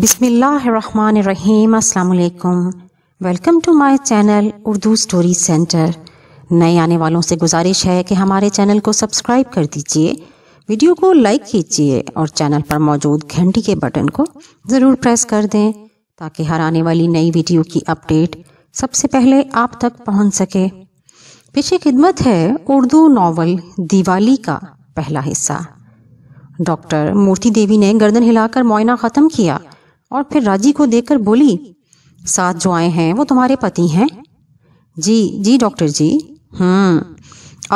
बिसमीम् अल्लाम welcome to my channel Urdu story centre नए आने वालों से गुजारिश है कि हमारे चैनल को सब्सक्राइब कर दीजिए वीडियो को लाइक कीजिए और चैनल पर मौजूद घंटी के बटन को ज़रूर प्रेस कर दें ताकि हर आने वाली नई वीडियो की अपडेट सबसे पहले आप तक पहुंच सके पेशे खिदमत है उर्दू नावल दिवाली का पहला हिस्सा डॉक्टर मूर्ति देवी ने गर्दन हिलाकर मुआयना ख़त्म किया और फिर राजी को देखकर बोली साथ जो आए हैं वो तुम्हारे पति हैं जी जी डॉक्टर जी हम्म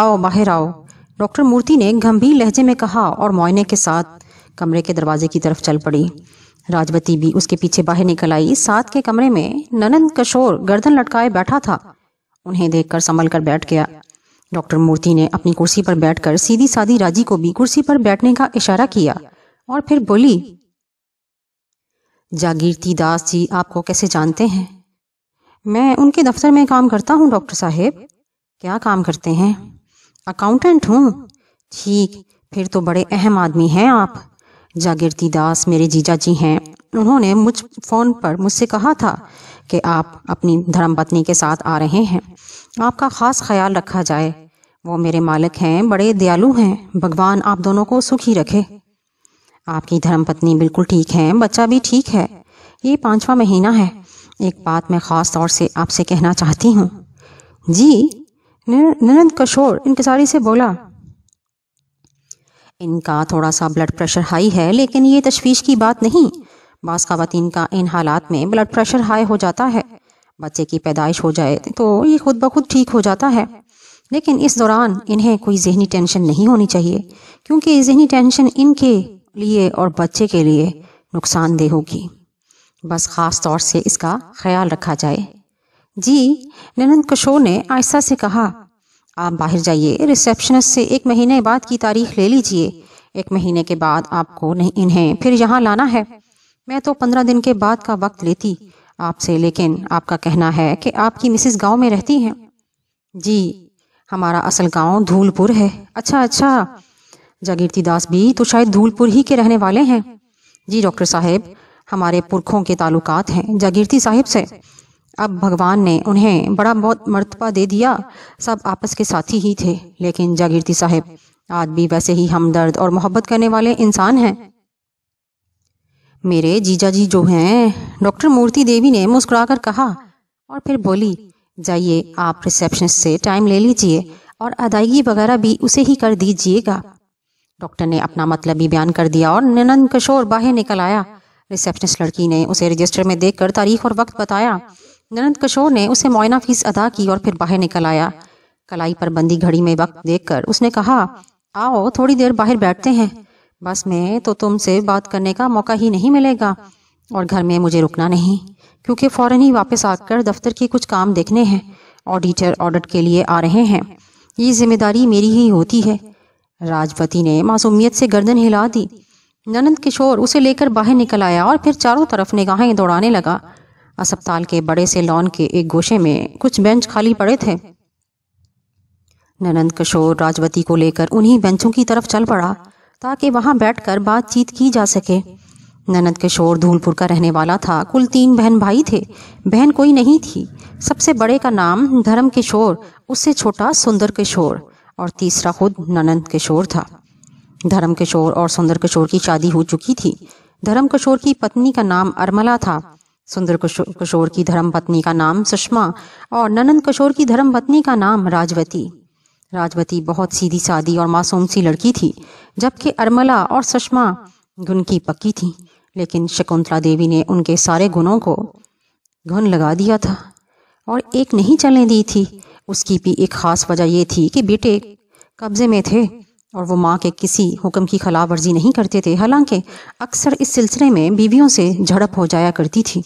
आओ बाहर आओ डॉक्टर मूर्ति ने गंभीर लहजे में कहा और मोयने के साथ कमरे के दरवाजे की तरफ चल पड़ी राजवती भी उसके पीछे बाहर निकल आई साथ के कमरे में ननंद कशोर गर्दन लटकाए बैठा था उन्हें देखकर संभल कर बैठ गया डॉक्टर मूर्ति ने अपनी कुर्सी पर बैठकर सीधी सादी राजी को भी कुर्सी पर बैठने का इशारा किया और फिर बोली जागीरती दास जी आपको कैसे जानते हैं मैं उनके दफ्तर में काम करता हूँ डॉक्टर साहेब क्या काम करते हैं अकाउंटेंट हूँ ठीक फिर तो बड़े अहम आदमी हैं आप जागीरती दास मेरे जीजा जी हैं उन्होंने मुझ फ़ोन पर मुझसे कहा था कि आप अपनी धर्मपत्नी के साथ आ रहे हैं आपका ख़ास ख्याल रखा जाए वो मेरे मालिक हैं बड़े दयालु हैं भगवान आप दोनों को सुखी रखे आपकी धर्मपत्नी बिल्कुल ठीक है बच्चा भी ठीक है ये पांचवा महीना है एक बात मैं ख़ास तौर से आपसे कहना चाहती हूँ जी ननंद कशोर इंतजारी से बोला इनका थोड़ा सा ब्लड प्रेशर हाई है लेकिन ये तशवीश की बात नहीं बास खातन का इन हालात में ब्लड प्रेशर हाई हो जाता है बच्चे की पैदाइश हो जाए तो ये खुद ब खुद ठीक हो जाता है लेकिन इस दौरान इन्हें कोई जहनी टेंशन नहीं होनी चाहिए क्योंकि जहनी टेंशन इनके लिए और बच्चे के लिए नुकसानदेह होगी बस ख़ास तौर से इसका ख्याल रखा जाए जी ननंद किशोर ने आयसा से कहा आप बाहर जाइए रिसेप्शनिस्ट से एक महीने बाद की तारीख ले लीजिए एक महीने के बाद आपको नहीं इन्हें फिर यहाँ लाना है मैं तो पंद्रह दिन के बाद का वक्त लेती आपसे लेकिन आपका कहना है कि आपकी मिसिस गांव में रहती हैं जी हमारा असल गांव धूलपुर है अच्छा अच्छा जागीरती दास भी तो शायद धूलपुर ही के रहने वाले हैं जी डॉक्टर साहब हमारे पुरखों के तालुकात हैं जागीरती साहिब से अब भगवान ने उन्हें बड़ा बहुत मर्तबा दे दिया सब आपस के साथी ही थे लेकिन जागीरती साहब आज भी वैसे ही हमदर्द और मोहब्बत करने वाले इंसान हैं मेरे जीजा जी जो हैं डॉक्टर मूर्ति देवी ने मुस्कुराकर कहा और फिर बोली जाइए आप रिसेप्शनिस्ट से टाइम ले लीजिए और अदायगी वगैरह भी उसे ही कर दीजिएगा डॉक्टर ने अपना मतलब भी बयान कर दिया और ननंद किशोर बाहर निकल आया रिसेप्शनिस्ट लड़की ने उसे रजिस्टर में देखकर तारीख और वक्त बताया ननंद किशोर ने उसे मुआयना फीस अदा की और फिर बाहर निकल आया कलाई पर बंदी घड़ी में वक्त देखकर उसने कहा आओ थोड़ी देर बाहर बैठते हैं बस में तो तुमसे बात करने का मौका ही नहीं मिलेगा और घर में मुझे रुकना नहीं क्योंकि फ़ौरन ही वापस आकर दफ्तर के कुछ काम देखने हैं ऑडिटर ऑडिट के लिए आ रहे हैं ये जिम्मेदारी मेरी ही होती है राजपति ने मासूमियत से गर्दन हिला दी ननंद किशोर उसे लेकर बाहर निकल आया और फिर चारों तरफ निगाहें दौड़ाने लगा अस्पताल के बड़े से लॉन के एक गोशे में कुछ बेंच खाली पड़े थे ननंद किशोर राजवती को लेकर उन्हीं बेंचों की तरफ चल पड़ा ताकि वहां बैठकर बातचीत की जा सके ननंद किशोर धूलपुर का रहने वाला था कुल तीन बहन भाई थे बहन कोई नहीं थी सबसे बड़े का नाम धर्म किशोर उससे छोटा सुंदर किशोर और तीसरा खुद ननंद किशोर था धर्म किशोर और सुंदर किशोर की शादी हो चुकी थी धर्म किशोर की पत्नी का नाम अरमला था सुंदर किशोर की धर्म पत्नी का नाम सुषमा और ननंद किशोर की धर्म पत्नी का नाम राजवती राजवती बहुत सीधी सादी और मासूम सी लड़की थी जबकि अरमला और सुषमा गुण की पक्की थी लेकिन शकुंतला देवी ने उनके सारे गुणों को घुन लगा दिया था और एक नहीं चलने दी थी उसकी भी एक ख़ास वजह यह थी कि बेटे कब्ज़े में थे और वो माँ के किसी हुक्म की खिलाफ वर्जी नहीं करते थे हालांकि अक्सर इस सिलसिले में बीवियों से झड़प हो जाया करती थी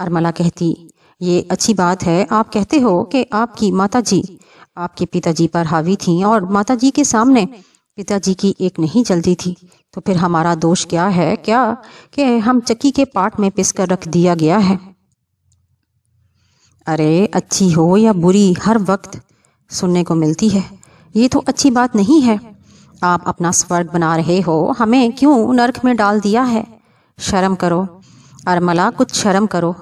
अरमला कहती ये अच्छी बात है आप कहते हो कि आपकी माता जी आपके पिताजी पर हावी थीं और माता जी के सामने पिताजी की एक नहीं चलती थी तो फिर हमारा दोष क्या है क्या कि हम चक्की के पाट में पिस कर रख दिया गया है अरे अच्छी हो या बुरी हर वक्त सुनने को मिलती है ये तो अच्छी बात नहीं है आप अपना स्वर्ग बना रहे हो हमें क्यों नर्क में डाल दिया है शर्म करो अरमला कुछ शर्म करो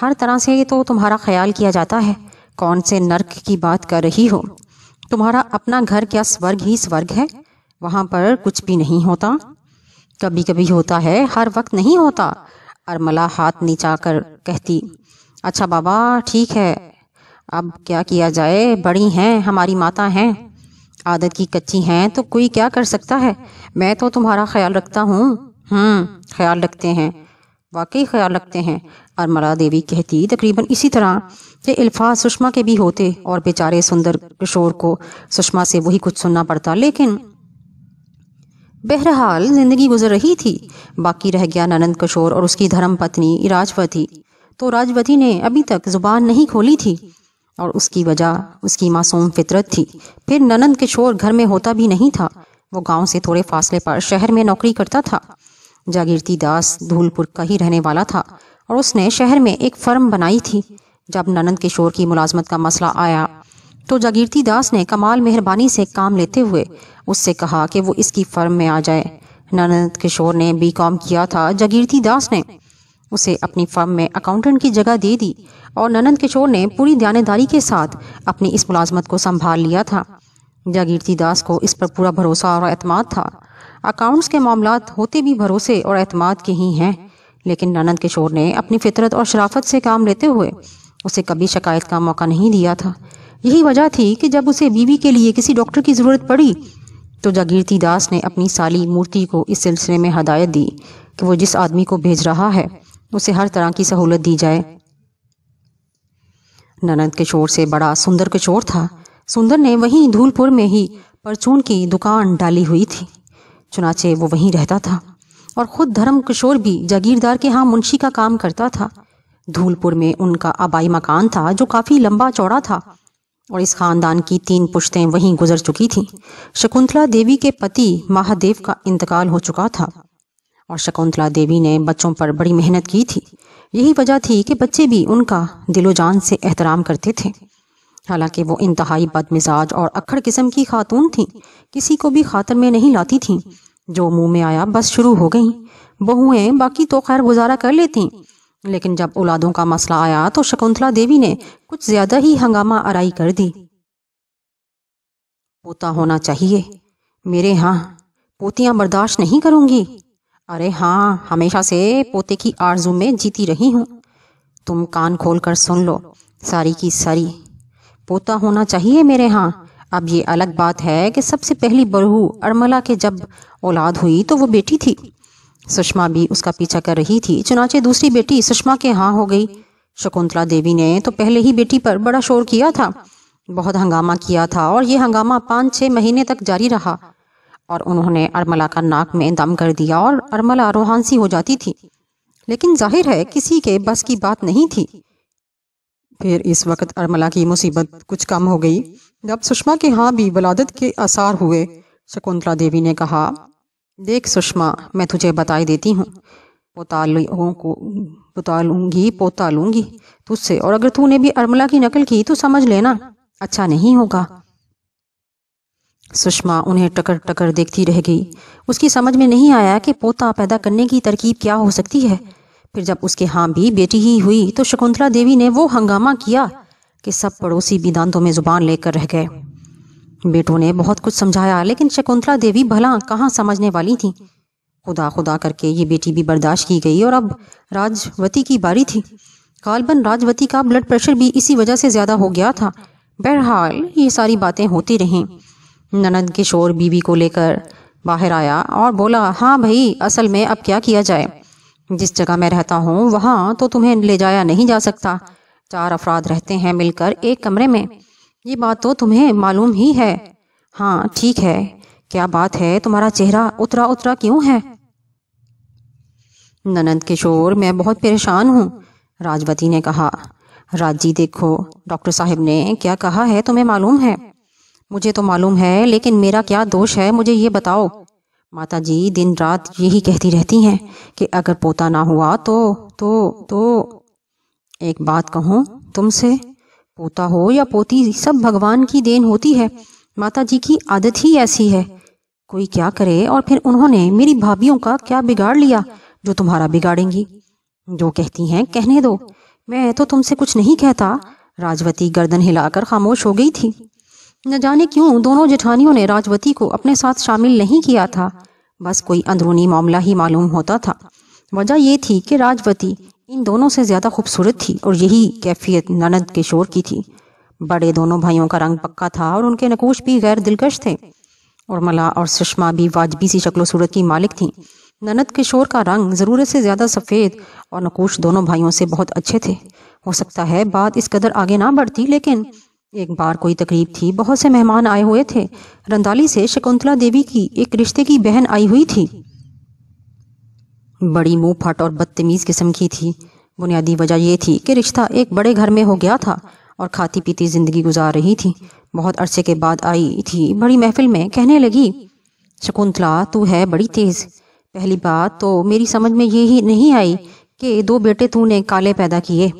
हर तरह से तो तुम्हारा ख्याल किया जाता है कौन से नर्क की बात कर रही हो तुम्हारा अपना घर क्या स्वर्ग ही स्वर्ग है वहाँ पर कुछ भी नहीं होता कभी कभी होता है हर वक्त नहीं होता अरमला हाथ नीचा कर कहती अच्छा बाबा ठीक है अब क्या किया जाए बड़ी हैं हमारी माता हैं आदत की कच्ची हैं तो कोई क्या कर सकता है मैं तो तुम्हारा ख्याल रखता हूँ हम्म ख्याल रखते हैं वाकई ख्याल रखते हैं अरमला देवी कहती तकरीबन इसी तरह के अल्फाज सुषमा के भी होते और बेचारे सुंदर किशोर को सुषमा से वही कुछ सुनना पड़ता लेकिन बहरहाल जिंदगी गुजर रही थी बाकी रह गया ननंद किशोर और उसकी धर्म पत्नी इराजवती तो राजवती ने अभी तक जुबान नहीं खोली थी और उसकी वजह उसकी मासूम फितरत थी फिर ननंद किशोर घर में होता भी नहीं था वो गांव से थोड़े फासले पर शहर में नौकरी करता था जागीरती दास धूलपुर का ही रहने वाला था और उसने शहर में एक फर्म बनाई थी जब ननंद किशोर की मुलाजमत का मसला आया तो जागीरती दास ने कमाल मेहरबानी से काम लेते हुए उससे कहा कि वो इसकी फर्म में आ जाए ननंद किशोर ने बी कॉम किया था जागीरती दास ने उसे अपनी फर्म में अकाउंटेंट की जगह दे दी और ननंद किशोर ने पूरी दयानेदारी के साथ अपनी इस मुलाजमत को संभाल लिया था जागीरती दास को इस पर पूरा भरोसा और अतमाद था अकाउंट्स के मामला होते भी भरोसे और अतमाद के ही हैं लेकिन ननंद किशोर ने अपनी फितरत और शराफत से काम लेते हुए उसे कभी शिकायत का मौका नहीं दिया था यही वजह थी कि जब उसे बीवी के लिए किसी डॉक्टर की ज़रूरत पड़ी तो जागीरती दास ने अपनी साली मूर्ति को इस सिलसिले में हदायत दी कि वो जिस आदमी को भेज रहा है उसे हर तरह की सहूलत दी जाए ननद किशोर से बड़ा सुंदर किशोर था सुंदर ने वहीं धूलपुर में ही परचून की दुकान डाली हुई थी चुनाचे वो वहीं रहता था और खुद धर्म किशोर भी जागीरदार के यहाँ मुंशी का काम करता था धूलपुर में उनका आबाई मकान था जो काफ़ी लंबा चौड़ा था और इस खानदान की तीन पुश्तें वहीं गुजर चुकी थीं शकुंतला देवी के पति महादेव का इंतकाल हो चुका था और शकुंतला देवी ने बच्चों पर बड़ी मेहनत की थी यही वजह थी कि बच्चे भी उनका दिलो जान से एहतराम करते थे हालांकि वो इंतहाई बदमिजाज और अक्खड़ किस्म की खातून थी किसी को भी खातर में नहीं लाती थी जो मुंह में आया बस शुरू हो गई बहुएं बाकी तो खैर गुजारा कर लेती लेकिन जब औलादों का मसला आया तो शकुंतला देवी ने कुछ ज्यादा ही हंगामा आराई कर दी पोता होना चाहिए मेरे यहाँ पोतियां बर्दाश्त नहीं करूंगी अरे हाँ हमेशा से पोते की आरजू में जीती रही हूँ तुम कान खोल कर सुन लो सारी की सारी पोता होना चाहिए मेरे यहाँ अब ये अलग बात है कि सबसे पहली बरहू अरमला के जब औलाद हुई तो वो बेटी थी सुषमा भी उसका पीछा कर रही थी चुनाचे दूसरी बेटी सुषमा के हाँ हो गई शकुंतला देवी ने तो पहले ही बेटी पर बड़ा शोर किया था बहुत हंगामा किया था और ये हंगामा पाँच छः महीने तक जारी रहा और उन्होंने अरमला का नाक में दम कर दिया और अरमला रोहानसी हो जाती थी लेकिन जाहिर है किसी के बस की बात नहीं थी फिर इस वक्त अरमला की मुसीबत कुछ कम हो गई जब सुषमा के हाँ भी वलादत के आसार हुए शकुंतला देवी ने कहा देख सुषमा मैं तुझे बताई देती हूँ पोतालों को पोता लूंगी पोता लूंगी तुझसे और अगर तूने भी अरमला की नकल की तो समझ लेना अच्छा नहीं होगा सुषमा उन्हें टकर टकर देखती रह गई उसकी समझ में नहीं आया कि पोता पैदा करने की तरकीब क्या हो सकती है फिर जब उसके हाँ भी बेटी ही हुई तो शकुंतला देवी ने वो हंगामा किया कि सब पड़ोसी बिदांतों में जुबान लेकर रह गए बेटों ने बहुत कुछ समझाया लेकिन शकुंतला देवी भला कहाँ समझने वाली थी खुदा खुदा करके ये बेटी भी बर्दाश्त की गई और अब राजवती की बारी थी कालबन राजवती का ब्लड प्रेशर भी इसी वजह से ज़्यादा हो गया था बहरहाल ये सारी बातें होती रहीं ननद किशोर बीवी को लेकर बाहर आया और बोला हाँ भाई असल में अब क्या किया जाए जिस जगह मैं रहता हूँ वहाँ तो तुम्हें ले जाया नहीं जा सकता चार अफराद रहते हैं मिलकर एक कमरे में ये बात तो तुम्हें मालूम ही है हाँ ठीक है क्या बात है तुम्हारा चेहरा उतरा उतरा क्यों है ननंद किशोर मैं बहुत परेशान हूँ राजवती ने कहा राजी देखो डॉक्टर साहब ने क्या कहा है तुम्हें मालूम है मुझे तो मालूम है लेकिन मेरा क्या दोष है मुझे ये बताओ माता जी दिन रात यही कहती रहती हैं कि अगर पोता ना हुआ तो तो तो एक बात कहूँ तुमसे पोता हो या पोती सब भगवान की देन होती है माता जी की आदत ही ऐसी है कोई क्या करे और फिर उन्होंने मेरी भाभीियों का क्या बिगाड़ लिया जो तुम्हारा बिगाड़ेंगी जो कहती हैं कहने दो मैं तो तुमसे कुछ नहीं कहता राजवती गर्दन हिलाकर खामोश हो गई थी न जाने क्यों दोनों जेठानियों ने राजवती को अपने साथ शामिल नहीं किया था बस कोई अंदरूनी मामला ही मालूम होता था वजह यह थी कि राजवती इन दोनों से ज़्यादा खूबसूरत थी और यही कैफियत ननद के शोर की थी बड़े दोनों भाइयों का रंग पक्का था और उनके नकोश भी गैर दिलकश थे और मला और सुषमा भी वाजबी सी शक्लो सूरत की मालिक थी ननद किशोर का रंग ज़रूरत से ज़्यादा सफ़ेद और नकोश दोनों भाइयों से बहुत अच्छे थे हो सकता है बात इस कदर आगे ना बढ़ती लेकिन एक बार कोई तकरीब थी बहुत से मेहमान आए हुए थे रंदाली से शकुंतला देवी की एक रिश्ते की बहन आई हुई थी बड़ी मुंह फट और बदतमीज किस्म की थी बुनियादी वजह यह थी कि रिश्ता एक बड़े घर में हो गया था और खाती पीती जिंदगी गुजार रही थी बहुत अरसे के बाद आई थी बड़ी महफिल में कहने लगी शकुंतला तू है बड़ी तेज पहली बात तो मेरी समझ में ये ही नहीं आई कि दो बेटे तूने काले पैदा किए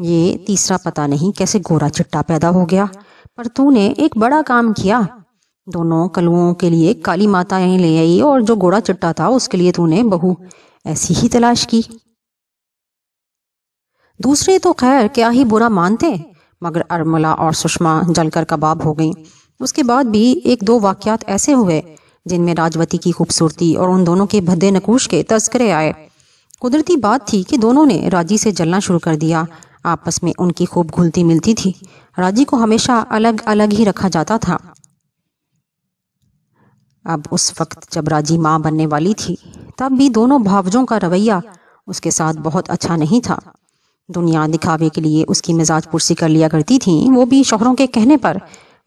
ये तीसरा पता नहीं कैसे गोरा चिट्टा पैदा हो गया पर तूने एक बड़ा काम किया दोनों कलुओं के लिए काली माता ले आई और जो गोरा चिट्टा था उसके लिए तूने बहू ऐसी ही तलाश की दूसरे तो खैर क्या ही बुरा मानते मगर अर्मला और सुषमा जलकर कबाब हो गई उसके बाद भी एक दो वाक्यात ऐसे हुए जिनमें राजवती की खूबसूरती और उन दोनों के भद्दे नकूश के तस्करे आए कुदरती बात थी कि दोनों ने राजी से जलना शुरू कर दिया आपस में उनकी खूब घुलती मिलती थी राजी को हमेशा अलग अलग ही रखा जाता था अब उस वक्त जब राजी माँ बनने वाली थी तब भी दोनों भावजों का रवैया उसके साथ बहुत अच्छा नहीं था दुनिया दिखावे के लिए उसकी मिजाज पुरसी कर लिया करती थी वो भी शोहरों के कहने पर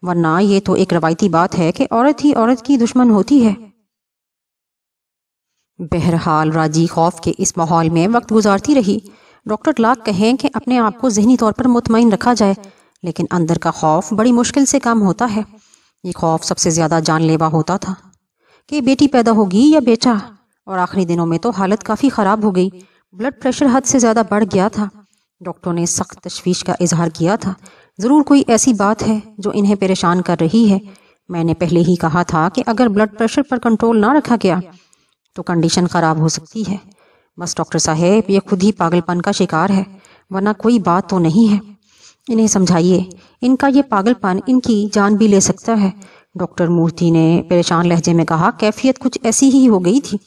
वरना ये तो एक रवायती बात है कि औरत ही औरत की दुश्मन होती है बहरहाल राजी खौफ के इस माहौल में वक्त गुजारती रही डॉक्टर लाक कहें कि अपने आप को जहनी तौर पर मुतमिन रखा जाए लेकिन अंदर का खौफ बड़ी मुश्किल से काम होता है ये खौफ सबसे ज़्यादा जानलेवा होता था कि बेटी पैदा होगी या बेटा और आखिरी दिनों में तो हालत काफ़ी ख़राब हो गई ब्लड प्रेशर हद से ज़्यादा बढ़ गया था डॉक्टरों ने सख्त तशवीश का इजहार किया था ज़रूर कोई ऐसी बात है जो इन्हें परेशान कर रही है मैंने पहले ही कहा था कि अगर ब्लड प्रेशर पर कंट्रोल ना रखा गया तो कंडीशन ख़राब हो सकती है बस डॉक्टर साहेब ये खुद ही पागलपन का शिकार है वरना कोई बात तो नहीं है इन्हें समझाइए इनका ये पागलपन इनकी जान भी ले सकता है डॉक्टर मूर्ति ने परेशान लहजे में कहा कैफियत कुछ ऐसी ही हो गई थी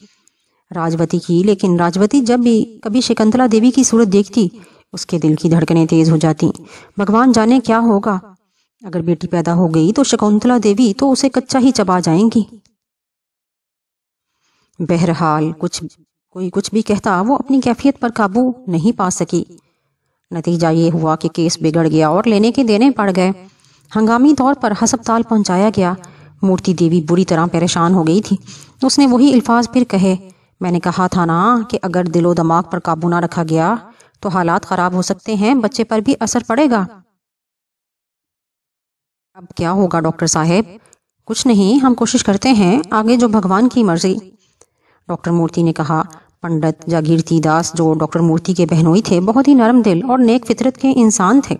राजवती की लेकिन राजवती जब भी कभी शिकंतला देवी की सूरत देखती उसके दिल की धड़कनें तेज हो जाती भगवान जाने क्या होगा अगर बेटी पैदा हो गई तो शकुंतला देवी तो उसे कच्चा ही चबा जाएंगी बहरहाल कुछ कोई कुछ भी कहता वो अपनी कैफियत पर काबू नहीं पा सकी नतीजा ये हुआ कि केस बिगड़ गया और लेने के देने पड़ गए हंगामी तौर पर हस्पताल पहुंचाया गया मूर्ति देवी बुरी तरह परेशान हो गई थी उसने वही अल्फाज फिर कहे मैंने कहा था ना कि अगर दिलो दिमाग पर काबू ना रखा गया तो हालात खराब हो सकते हैं बच्चे पर भी असर पड़ेगा अब क्या होगा डॉक्टर साहब कुछ नहीं हम कोशिश करते हैं आगे जो भगवान की मर्जी डॉक्टर मूर्ति ने कहा पंडित जागीरती दास जो डॉक्टर मूर्ति के बहनोई थे बहुत ही नरम दिल और नेक फितरत के इंसान थे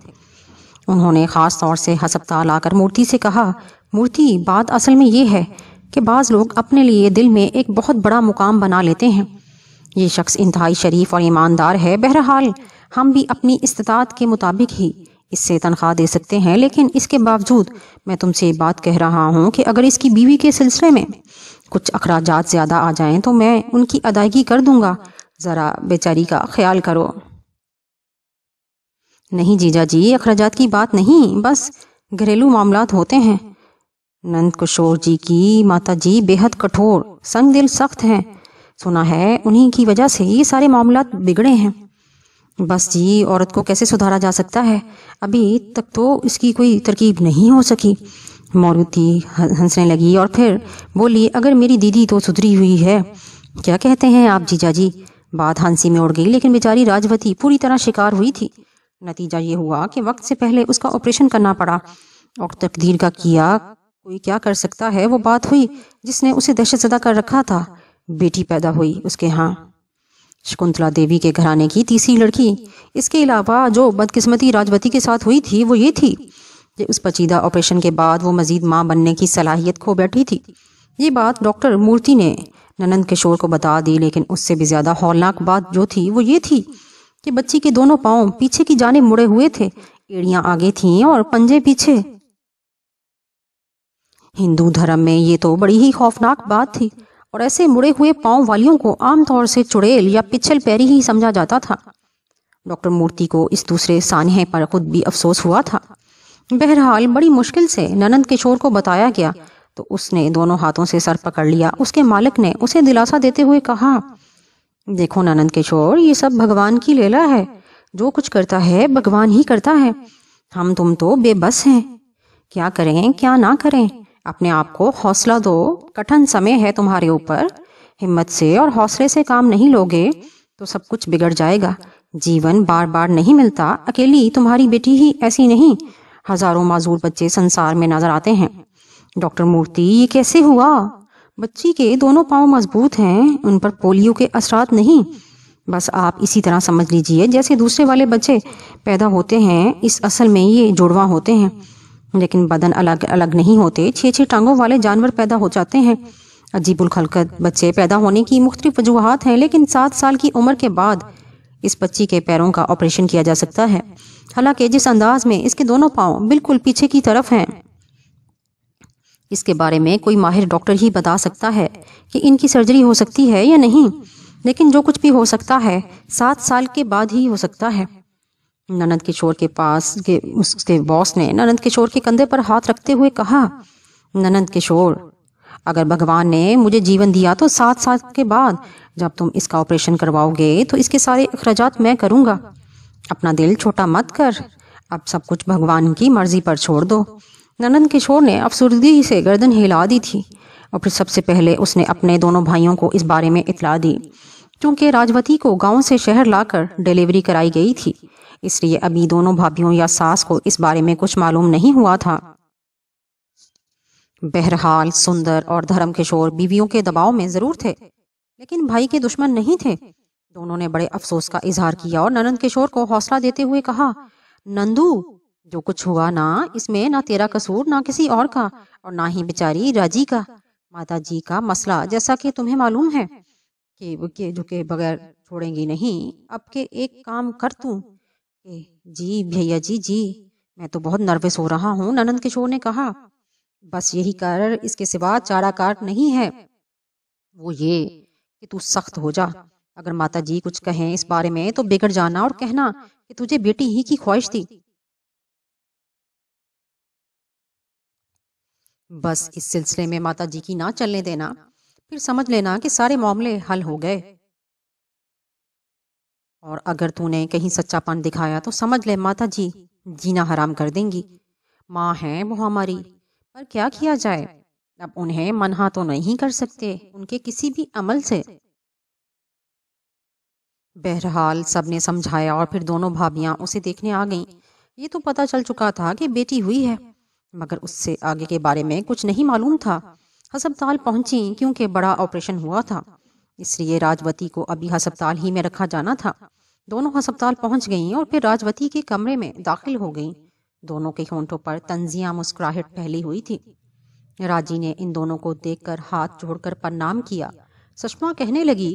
उन्होंने ख़ास तौर से हस्पताल आकर मूर्ति से कहा मूर्ति बात असल में ये है कि बाज़ लोग अपने लिए दिल में एक बहुत बड़ा मुकाम बना लेते हैं ये शख्स इंतहाई शरीफ और ईमानदार है बहरहाल हम भी अपनी इस्तात के मुताबिक ही इससे तनख्वाह दे सकते हैं लेकिन इसके बावजूद मैं तुमसे बात कह रहा हूँ कि अगर इसकी बीवी के सिलसिले में कुछ अखराज ज़्यादा आ जाएं तो मैं उनकी अदायगी कर दूंगा ज़रा बेचारी का ख्याल करो नहीं जीजा जी अखराज की बात नहीं बस घरेलू मामला होते हैं नंद किशोर जी की माता जी बेहद कठोर संग दिल सख्त हैं सुना है उन्हीं की वजह से ये सारे मामला बिगड़े हैं बस जी औरत को कैसे सुधारा जा सकता है अभी तक तो इसकी कोई तरकीब नहीं हो सकी मारुति हंसने लगी और फिर बोली अगर मेरी दीदी तो सुधरी हुई है क्या कहते हैं आप जीजा जी बात हंसी में उड़ गई लेकिन बेचारी राजवती पूरी तरह शिकार हुई थी नतीजा ये हुआ कि वक्त से पहले उसका ऑपरेशन करना पड़ा और तकदीर का किया कोई क्या कर सकता है वो बात हुई जिसने उसे दहशत जदा कर रखा था बेटी पैदा हुई उसके यहाँ शकुंतला देवी के घराने की तीसरी लड़की इसके अलावा जो बदकिस्मती राजवती के साथ हुई थी वो ये थी कि उस पचीदा ऑपरेशन के बाद वो मजीद माँ बनने की सलाहियत खो बैठी थी ये बात डॉक्टर मूर्ति ने ननंद किशोर को बता दी लेकिन उससे भी ज़्यादा हौलनाक बात जो थी वो ये थी कि बच्ची के दोनों पाओ पीछे की जाने मुड़े हुए थे एड़िया आगे थी और पंजे पीछे हिंदू धर्म में ये तो बड़ी ही खौफनाक बात थी और ऐसे मुड़े हुए पाँव वालियों को आमतौर से चुड़ैल या पिछल पैरी ही समझा जाता था डॉक्टर मूर्ति को इस दूसरे सानहे पर खुद भी अफसोस हुआ था बहरहाल बड़ी मुश्किल से ननंद किशोर को बताया गया तो उसने दोनों हाथों से सर पकड़ लिया उसके मालिक ने उसे दिलासा देते हुए कहा देखो ननंद किशोर ये सब भगवान की लीला है जो कुछ करता है भगवान ही करता है हम तुम तो बेबस हैं क्या करें क्या ना करें अपने आप को हौसला दो कठिन समय है तुम्हारे ऊपर हिम्मत से और हौसले से काम नहीं लोगे तो सब कुछ बिगड़ जाएगा जीवन बार बार नहीं मिलता अकेली तुम्हारी बेटी ही ऐसी नहीं हजारों माजूर बच्चे संसार में नजर आते हैं डॉक्टर मूर्ति ये कैसे हुआ बच्ची के दोनों पाँव मजबूत हैं उन पर पोलियो के असरात नहीं बस आप इसी तरह समझ लीजिए जैसे दूसरे वाले बच्चे पैदा होते हैं इस असल में ये जुड़वा होते हैं लेकिन बदन अलग अलग नहीं होते छः छः टांगों वाले जानवर पैदा हो जाते हैं अजीबुल खलकत बच्चे पैदा होने की मुख्तलिफ वजूहत हैं लेकिन सात साल की उम्र के बाद इस बच्ची के पैरों का ऑपरेशन किया जा सकता है हालांकि जिस अंदाज में इसके दोनों पाँव बिल्कुल पीछे की तरफ हैं इसके बारे में कोई माहिर डॉक्टर ही बता सकता है कि इनकी सर्जरी हो सकती है या नहीं लेकिन जो कुछ भी हो सकता है सात साल के बाद ही हो सकता है ननद किशोर के पास के उसके बॉस ने ननद किशोर के कंधे पर हाथ रखते हुए कहा ननद किशोर अगर भगवान ने मुझे जीवन दिया तो सात साल के बाद जब तुम इसका ऑपरेशन करवाओगे तो इसके सारे अखराज मैं करूँगा अपना दिल छोटा मत कर अब सब कुछ भगवान की मर्जी पर छोड़ दो ननंद किशोर ने अफसरदगी से गर्दन हिला दी थी और फिर सबसे पहले उसने अपने दोनों भाइयों को इस बारे में इतला दी क्योंकि राजवती को गांव से शहर लाकर डिलीवरी कराई गई थी इसलिए अभी दोनों भाभियों या सास को इस बारे में कुछ मालूम नहीं हुआ था बहरहाल सुंदर और धर्म किशोर बीवियों के दबाव में जरूर थे लेकिन भाई के दुश्मन नहीं थे दोनों ने बड़े अफसोस का इजहार किया और ननंद किशोर को हौसला देते हुए कहा नंदू जो कुछ हुआ ना इसमें ना तेरा कसूर ना किसी और का और ना ही बेचारी राजी का माता जी का मसला जैसा कि तुम्हें मालूम है कि, जो के बगैर छोड़ेंगी नहीं अब के एक काम कर तू जी भैया जी जी मैं तो बहुत नर्वस हो रहा हूँ नंद किशोर ने कहा बस यही कारण इसके सिवा चारा काट नहीं है वो ये कि तू सख्त हो जा अगर माता जी कुछ कहें इस बारे में तो बिगड़ जाना और कहना कि तुझे बेटी ही की ख्वाहिश थी बस इस सिलसिले में माता जी की ना चलने देना फिर समझ लेना कि सारे मामले हल हो गए और अगर तूने कहीं सच्चापन दिखाया तो समझ ले माता जी जीना हराम कर देंगी माँ है वो हमारी पर क्या किया जाए अब उन्हें मनहा तो नहीं कर सकते उनके किसी भी अमल से बहरहाल सबने समझाया और फिर दोनों भाभियां उसे देखने आ गईं ये तो पता चल चुका था कि बेटी हुई है मगर उससे आगे के बारे में कुछ नहीं मालूम था हस्पताल पहुंची क्योंकि बड़ा ऑपरेशन हुआ था इसलिए राजवती को अभी हस्पताल ही में रखा जाना था दोनों हस्पताल पहुंच गईं और फिर राजवती के कमरे में दाखिल हो गईं दोनों के होंठों पर तंजिया मुस्कुराहट फैली हुई थी राजी ने इन दोनों को देखकर हाथ जोड़कर प्रणाम किया सुषमा कहने लगी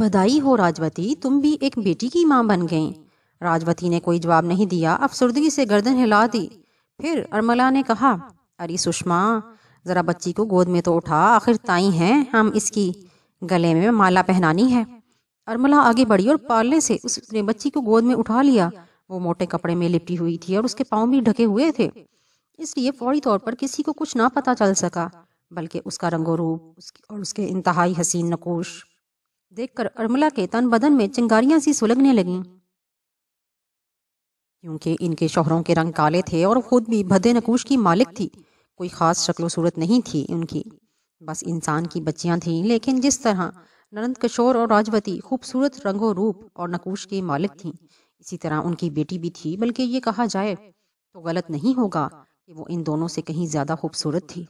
बधाई हो राजवती तुम भी एक बेटी की मां बन गई राजवती ने कोई जवाब नहीं दिया अफसुर्दगी से गर्दन हिला दी फिर अरमला ने कहा अरे सुषमा जरा बच्ची को गोद में तो उठा आखिर ताई हैं हम इसकी गले में माला पहनानी है अरमला आगे बढ़ी और पार्ले से उसने बच्ची को गोद में उठा लिया वो मोटे कपड़े में लिपटी हुई थी और उसके पाँव भी ढके हुए थे इसलिए फौरी तौर पर किसी को कुछ ना पता चल सका बल्कि उसका रंगो रूप और उसके इंतहाई हसीन नकोश देखकर अर्मला के तन बदन में चिंगारियां सी सुलगने लगी क्योंकि इनके शोहरों के रंग काले थे और खुद भी भदे नकूश की मालिक थी कोई ख़ास शक्लो सूरत नहीं थी उनकी बस इंसान की बच्चियां थी लेकिन जिस तरह नरंद किशोर और राजवती खूबसूरत रंगो रूप और नकूश की मालिक थी इसी तरह उनकी बेटी भी थी बल्कि ये कहा जाए तो गलत नहीं होगा कि वो इन दोनों से कहीं ज़्यादा खूबसूरत थी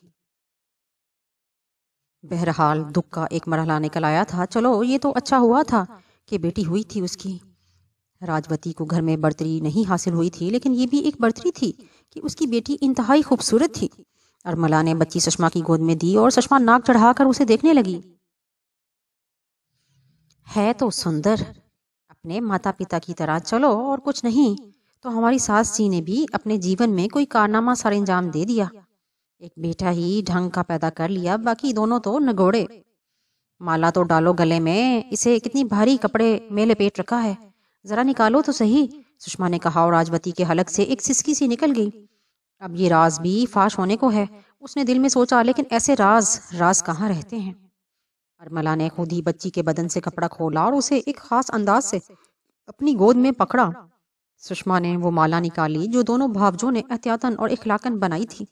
बहरहाल दुख का एक मरहला निकल आया था चलो ये तो अच्छा हुआ था कि बेटी हुई थी उसकी राजवती को घर में बर्तरी नहीं हासिल हुई थी लेकिन ये भी एक बर्तरी थी कि उसकी बेटी इंतहाई खूबसूरत थी अरमला ने बच्ची सुषमा की गोद में दी और सुषमा नाक चढ़ाकर उसे देखने लगी है तो सुंदर अपने माता पिता की तरह चलो और कुछ नहीं तो हमारी सास जी ने भी अपने जीवन में कोई कारनामा सर अंजाम दे दिया एक बेटा ही ढंग का पैदा कर लिया बाकी दोनों तो नगोड़े माला तो डालो गले में इसे कितनी भारी कपड़े में लपेट रखा है जरा निकालो तो सही सुषमा ने कहा और राजवती के हलक से एक सिसकी सी निकल गई अब ये राज भी फाश होने को है उसने दिल में सोचा लेकिन ऐसे राज राज कहाँ रहते हैं अरमला ने खुद ही बच्ची के बदन से कपड़ा खोला और उसे एक खास अंदाज से अपनी गोद में पकड़ा सुषमा ने वो माला निकाली जो दोनों भावजों ने एहतियातन और इखलाकन बनाई थी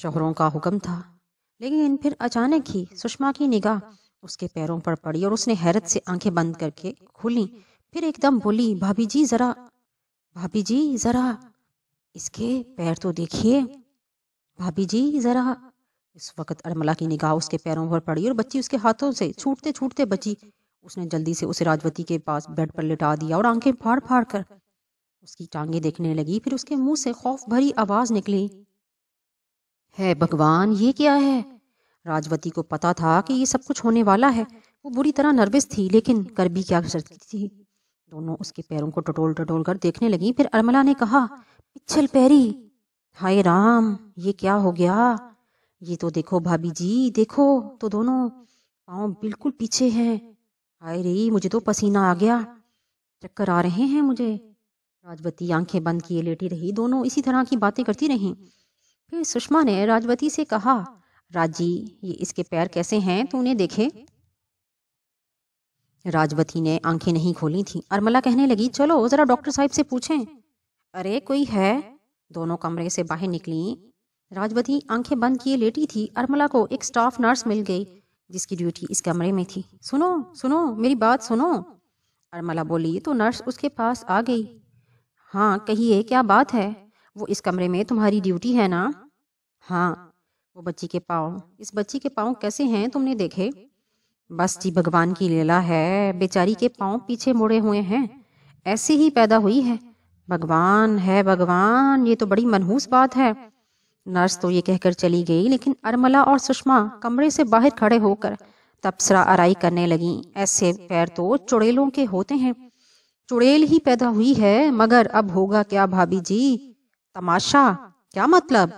शोहरों का हुक्म था लेकिन फिर अचानक ही सुषमा की निगाह उसके पैरों पर पड़ी और उसने हैरत से आंखें बंद करके खुली फिर एकदम बोली भाभी जी जरा भाभी जी जरा इसके पैर तो देखिए भाभी जी जरा इस वक्त अरमला की निगाह उसके पैरों पर पड़ी और बच्ची उसके हाथों से छूटते छूटते बची उसने जल्दी से उसे राजवती के पास बेड पर लिटा दिया और आंखें फाड़ फाड़ कर उसकी टांगे देखने लगी फिर उसके मुंह से खौफ भरी आवाज निकली है भगवान ये क्या है राजवती को पता था कि ये सब कुछ होने वाला है वो बुरी तरह नर्वस थी लेकिन कर भी क्या करती थी दोनों उसके पैरों को टटोल टटोल कर देखने लगी फिर अरमला ने कहा पिछल पैरी हाय राम ये क्या हो गया ये तो देखो भाभी जी देखो तो दोनों पाँव बिल्कुल पीछे हैं हाय रे मुझे तो पसीना आ गया चक्कर आ रहे हैं मुझे राजवती आंखें बंद किए लेटी रही दोनों इसी तरह की बातें करती रहीं फिर सुषमा ने राजवती से कहा राजी ये इसके पैर कैसे हैं तो उन्हें देखे राजवती ने आंखें नहीं खोली थी अरमला कहने लगी चलो जरा डॉक्टर साहब से पूछें अरे कोई है दोनों कमरे से बाहर निकली राजवती आंखें बंद किए लेटी थी अरमला को एक स्टाफ नर्स मिल गई जिसकी ड्यूटी इस कमरे में थी सुनो सुनो मेरी बात सुनो अरमला बोली तो नर्स उसके पास आ गई हाँ कहिए क्या बात है वो इस कमरे में तुम्हारी ड्यूटी है ना हाँ वो बच्ची के पाँव इस बच्ची के पाँव कैसे हैं तुमने देखे बस जी भगवान की लीला है बेचारी के पाँव पीछे मुड़े हुए हैं ऐसे ही पैदा हुई है भगवान है भगवान ये तो बड़ी मनहूस बात है नर्स तो ये कहकर चली गई लेकिन अरमला और सुषमा कमरे से बाहर खड़े होकर तबसरा आराई करने लगी ऐसे पैर तो चुड़ेलों के होते हैं चुड़ेल ही पैदा हुई है मगर अब होगा क्या भाभी जी तमाशा क्या मतलब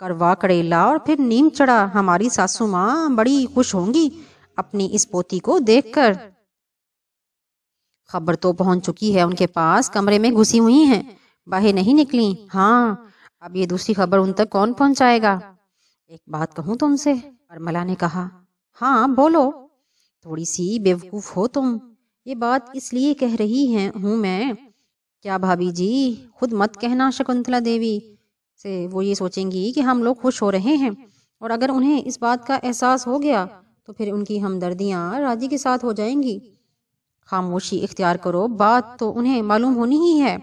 करवा करेला और फिर नीम चढ़ा हमारी सासू माँ बड़ी खुश होंगी अपनी इस पोती को देखकर खबर तो पहुंच चुकी है उनके पास कमरे में घुसी हुई हैं बाहर नहीं निकली हाँ अब ये दूसरी खबर उन तक कौन पहुंचाएगा एक बात कहूं तुमसे परमला ने कहा हाँ बोलो थोड़ी सी बेवकूफ हो तुम ये बात इसलिए कह रही है हूं मैं क्या भाभी जी खुद मत कहना शकुंतला देवी से वो ये सोचेंगी कि हम लोग खुश हो रहे हैं और अगर उन्हें इस बात का एहसास हो गया तो फिर उनकी हमदर्दियाँ राजी के साथ हो जाएंगी खामोशी इख्तियार करो बात तो उन्हें मालूम होनी ही है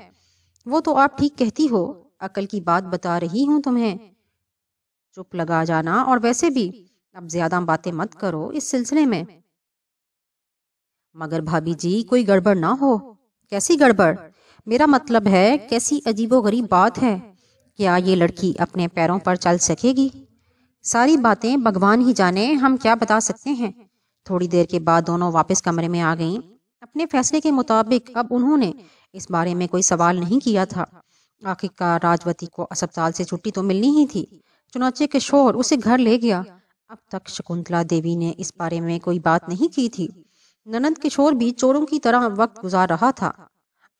वो तो आप ठीक कहती हो अकल की बात बता रही हूँ तुम्हें चुप लगा जाना और वैसे भी अब ज्यादा बातें मत करो इस सिलसिले में मगर भाभी जी कोई गड़बड़ ना हो कैसी गड़बड़ मेरा मतलब है कैसी अजीबोगरीब बात है क्या ये लड़की अपने पैरों पर चल सकेगी सारी बातें भगवान ही जाने हम क्या बता सकते हैं थोड़ी देर के बाद दोनों वापस कमरे में आ गईं अपने फैसले के मुताबिक अब उन्होंने इस बारे में कोई सवाल नहीं किया था आखिरकार राजवती को अस्पताल से छुट्टी तो मिलनी ही थी चुनाचे के शोर उसे घर ले गया अब तक शकुंतला देवी ने इस बारे में कोई बात नहीं की थी ननंद किशोर भी चोरों की तरह वक्त गुजार रहा था